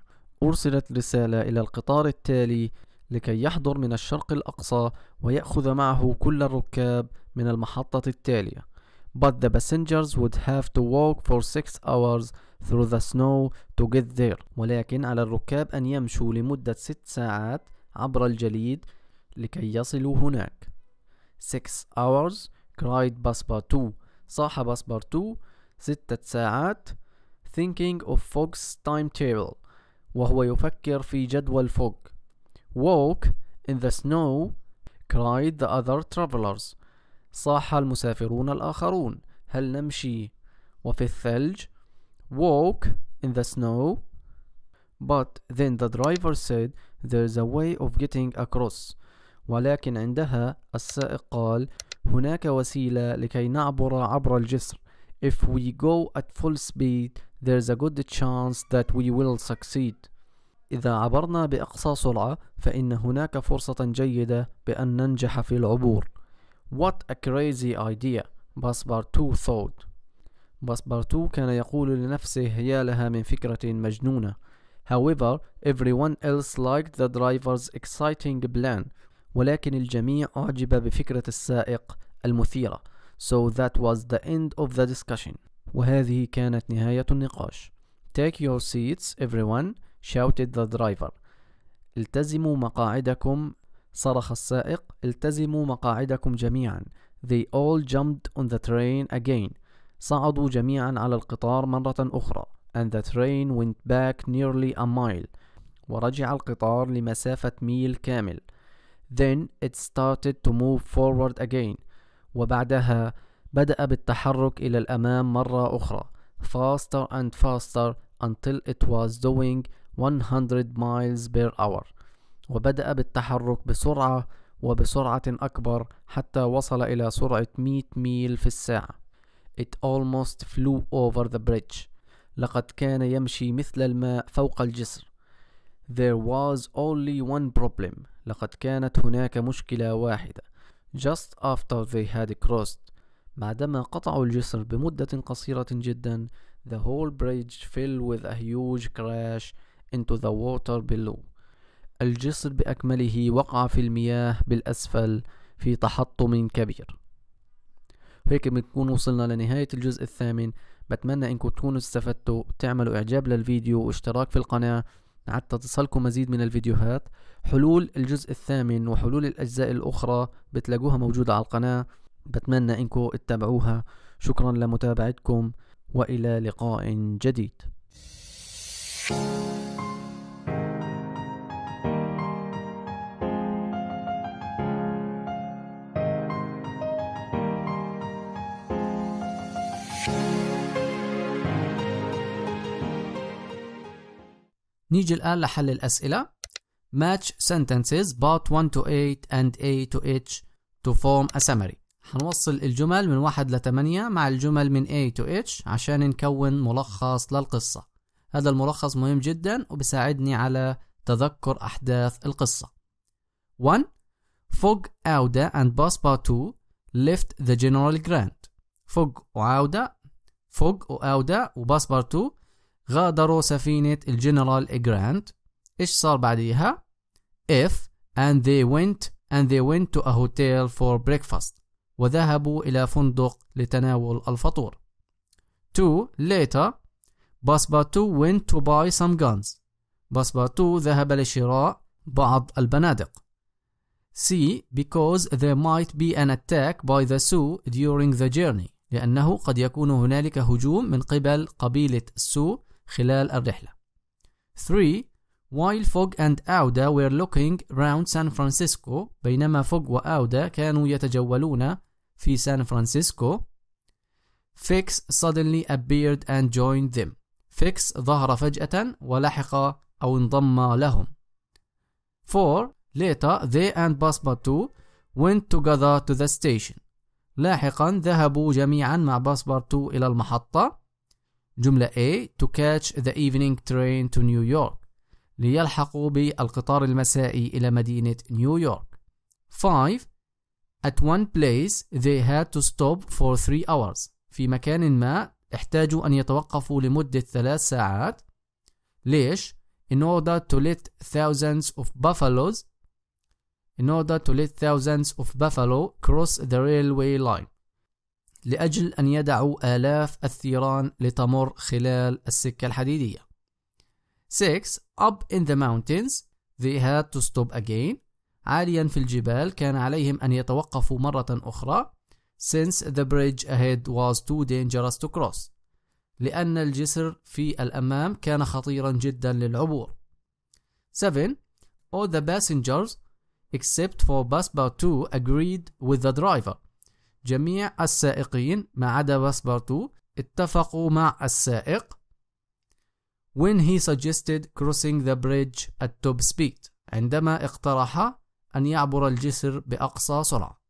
أرسلت رسالة إلى القطار التالي لكي يحضر من الشرق الأقصى ويأخذ معه كل الركاب من المحطة التالية. but the passengers would have to walk for six hours through the snow to get there ولكن على الركاب أن يمشوا لمدة ست ساعات عبر الجليد لكي يصلوا هناك six hours cried Passepartout صاح Passepartout ستة ساعات thinking of Fogg's timetable وهو يفكر في جدول فوغ walk in the snow cried the other travelers صاح المسافرون الآخرون هل نمشي وفي الثلج walk in the snow but then the driver said there's a way of getting across ولكن عندها السائق قال هناك وسيلة لكي نعبر عبر الجسر if we go at full speed there's a good chance that we will succeed إذا عبرنا بأقصى سرعة فإن هناك فرصة جيدة بأن ننجح في العبور What a crazy idea باسبارتو thought باسبارتو كان يقول لنفسه يا لها من فكرة مجنونة However, everyone else liked the driver's exciting plan ولكن الجميع أعجب بفكرة السائق المثيرة So that was the end of the discussion وهذه كانت نهاية النقاش Take your seats everyone shouted the driver التزموا مقاعدكم صرخ السائق التزموا مقاعدكم جميعا They all jumped on the train again صعدوا جميعا على القطار مرة أخرى and the train went back nearly a mile ورجع القطار لمسافة ميل كامل Then it started to move forward again وبعدها بدأ بالتحرك إلى الأمام مرة أخرى faster and faster until it was doing 100 miles per hour وبدأ بالتحرك بسرعة وبسرعة أكبر حتى وصل إلى سرعة 100 ميل في الساعة It almost flew over the bridge لقد كان يمشي مثل الماء فوق الجسر There was only one problem لقد كانت هناك مشكلة واحدة Just after they had crossed بعدما قطعوا الجسر بمدة قصيرة جدا The whole bridge fell with a huge crash into the water below الجسر بأكمله وقع في المياه بالأسفل في تحطم كبير هيك بنكون وصلنا لنهاية الجزء الثامن بتمنى انكم تكونوا استفدتوا تعملوا اعجاب للفيديو واشتراك في القناة حتى تصلكم مزيد من الفيديوهات حلول الجزء الثامن وحلول الأجزاء الأخرى بتلاقوها موجودة على القناة بتمنى انكم تتابعوها شكرا لمتابعتكم وإلى لقاء جديد نيجي الآن لحل الأسئلة match sentences but 1 to 8 and A to H to form a summary هنوصل الجمل من 1 ل 8 مع الجمل من A to H عشان نكون ملخص للقصة هذا الملخص مهم جدا وبساعدني على تذكر أحداث القصة 1 فوق أودا and 2 left the general grant فوق وعودة فوج وعودة وباسبارتو غادروا سفينة الجنرال جرانت إيش صار بعديها؟ if and they went and they went to a hotel for breakfast وذهبوا إلى فندق لتناول الفطور. 2. Later Passepartout went to buy some guns. Passepartout ذهب لشراء بعض البنادق. C. Because there might be an attack by the Sioux during the journey. لأنه قد يكون هنالك هجوم من قبل قبيلة السو خلال الرحلة 3 while Fogg and Auda were looking round San Francisco بينما و وأودا كانوا يتجولون في سان فرانسيسكو Fix suddenly appeared and joined them Fix ظهر فجأة ولحق أو انضم لهم 4 later they and Passepartout went together to the station لاحقا ذهبوا جميعا مع باسبارتو إلى المحطة جملة A to catch the evening train to New York ليلحقوا بالقطار المسائي إلى مدينة نيويورك 5 At one place they had to stop for three hours في مكان ما احتاجوا أن يتوقفوا لمدة ثلاث ساعات ليش؟ In order to let thousands of buffaloes In order to let thousands of buffalo cross the railway line لأجل أن يدعوا آلاف الثيران لتمر خلال السكة الحديدية. 6. Up in the mountains they had to stop again. عاليا في الجبال كان عليهم أن يتوقفوا مرة أخرى since the bridge ahead was too dangerous to cross. لأن الجسر في الأمام كان خطيرا جدا للعبور. 7. All the passengers except for bus 2 agreed with the driver. جميع السائقين ما عدا باسبارتو اتفقوا مع السائق when he suggested crossing the bridge at top speed عندما اقترح أن يعبر الجسر بأقصى سرعة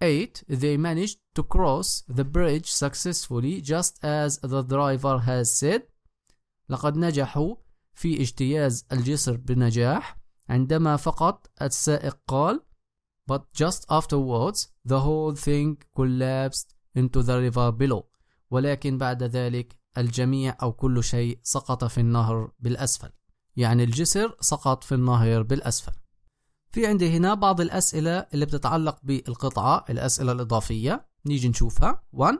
8. They managed to cross the bridge successfully just as the driver has said لقد نجحوا في اجتياز الجسر بنجاح عندما فقط السائق قال But just afterwards the whole thing collapsed into the river below ولكن بعد ذلك الجميع أو كل شيء سقط في النهر بالأسفل يعني الجسر سقط في النهر بالأسفل في عندي هنا بعض الأسئلة اللي بتتعلق بالقطعة الأسئلة الإضافية نيجي نشوفها 1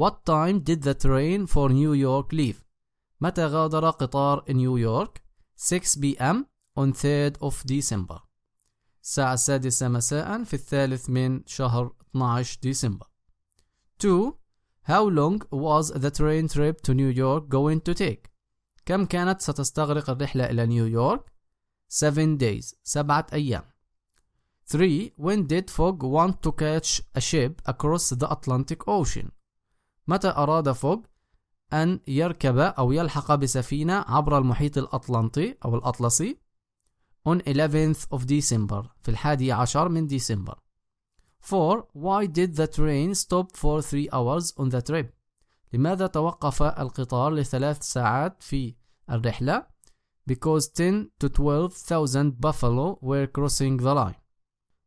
What time did the train for New York leave? متى غادر قطار نيويورك؟ 6 p.m. on 3rd of December الساعة السادسة مساء في الثالث من شهر 12 ديسمبر 2. How long was the train trip to New York going to take? كم كانت ستستغرق الرحلة إلى نيويورك؟ 7 days سبعة أيام 3. When did Fogg want to catch a ship across the Atlantic Ocean? متى أراد فوغ أن يركب أو يلحق بسفينة عبر المحيط الأطلنطي أو الأطلسي؟ on 11th of December في الحادي عشر من ديسمبر 4. Why did the train stop for 3 hours on the trip? لماذا توقف القطار لثلاث ساعات في الرحلة؟ Because 10 to 12,000 buffalo were crossing the line.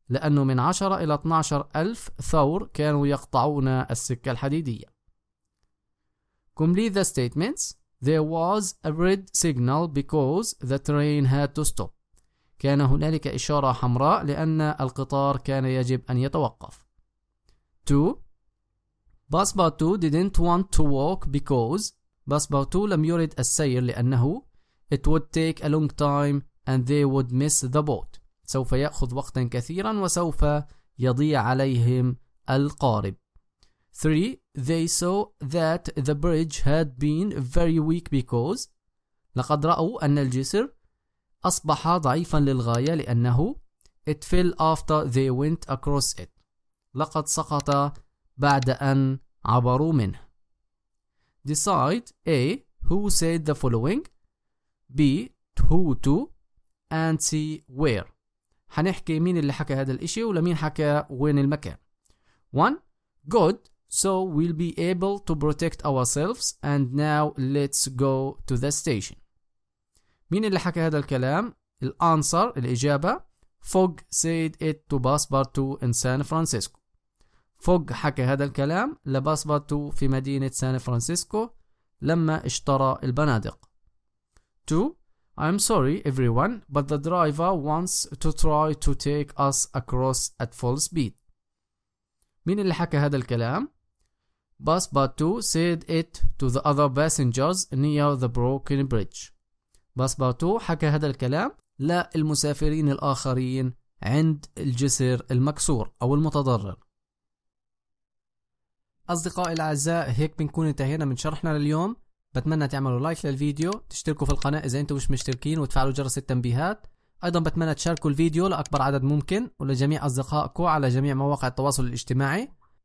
لأنه من 10 إلى 12 ألف ثور كانوا يقطعون السكة الحديدية. Complete the statements. There was a red signal because the train had to stop. كان هنالك إشارة حمراء لأن القطار كان يجب أن يتوقف. 2. بارتو didn't want to walk because بارتو لم يرد السير لأنه it would take a long time and they would miss the boat. سوف يأخذ وقتا كثيرا وسوف يضيع عليهم القارب. 3. They saw that the bridge had been very weak because لقد رأوا أن الجسر أصبح ضعيفا للغاية لأنه It fell after they went across it لقد سقط بعد أن عبروا منه Decide A who said the following B who to and C where هنحكي مين اللي حكى هذا الاشي ولمين حكى وين المكان 1 good so we'll be able to protect ourselves and now let's go to the station مين اللي حكى هذا الكلام الانسر الاجابه فوج سيد ات تو باسبارتو ان سان فرانسيسكو فوج حكى هذا الكلام لباسبارتو في مدينه سان فرانسيسكو لما اشترى البنادق 2 I'm sorry everyone but the driver wants to try to take us across at full speed مين اللي حكى هذا الكلام Bus Batu said it to the other passengers near the broken bridge باسبارتو حكى هذا الكلام للمسافرين الآخرين عند الجسر المكسور أو المتضرر أصدقائي الأعزاء هيك بنكون انتهينا من شرحنا لليوم بتمنى تعملوا لايك للفيديو تشتركوا في القناة إذا أنتم مش مشتركين وتفعلوا جرس التنبيهات أيضا بتمنى تشاركوا الفيديو لأكبر عدد ممكن ولجميع أصدقائكم على جميع مواقع التواصل الاجتماعي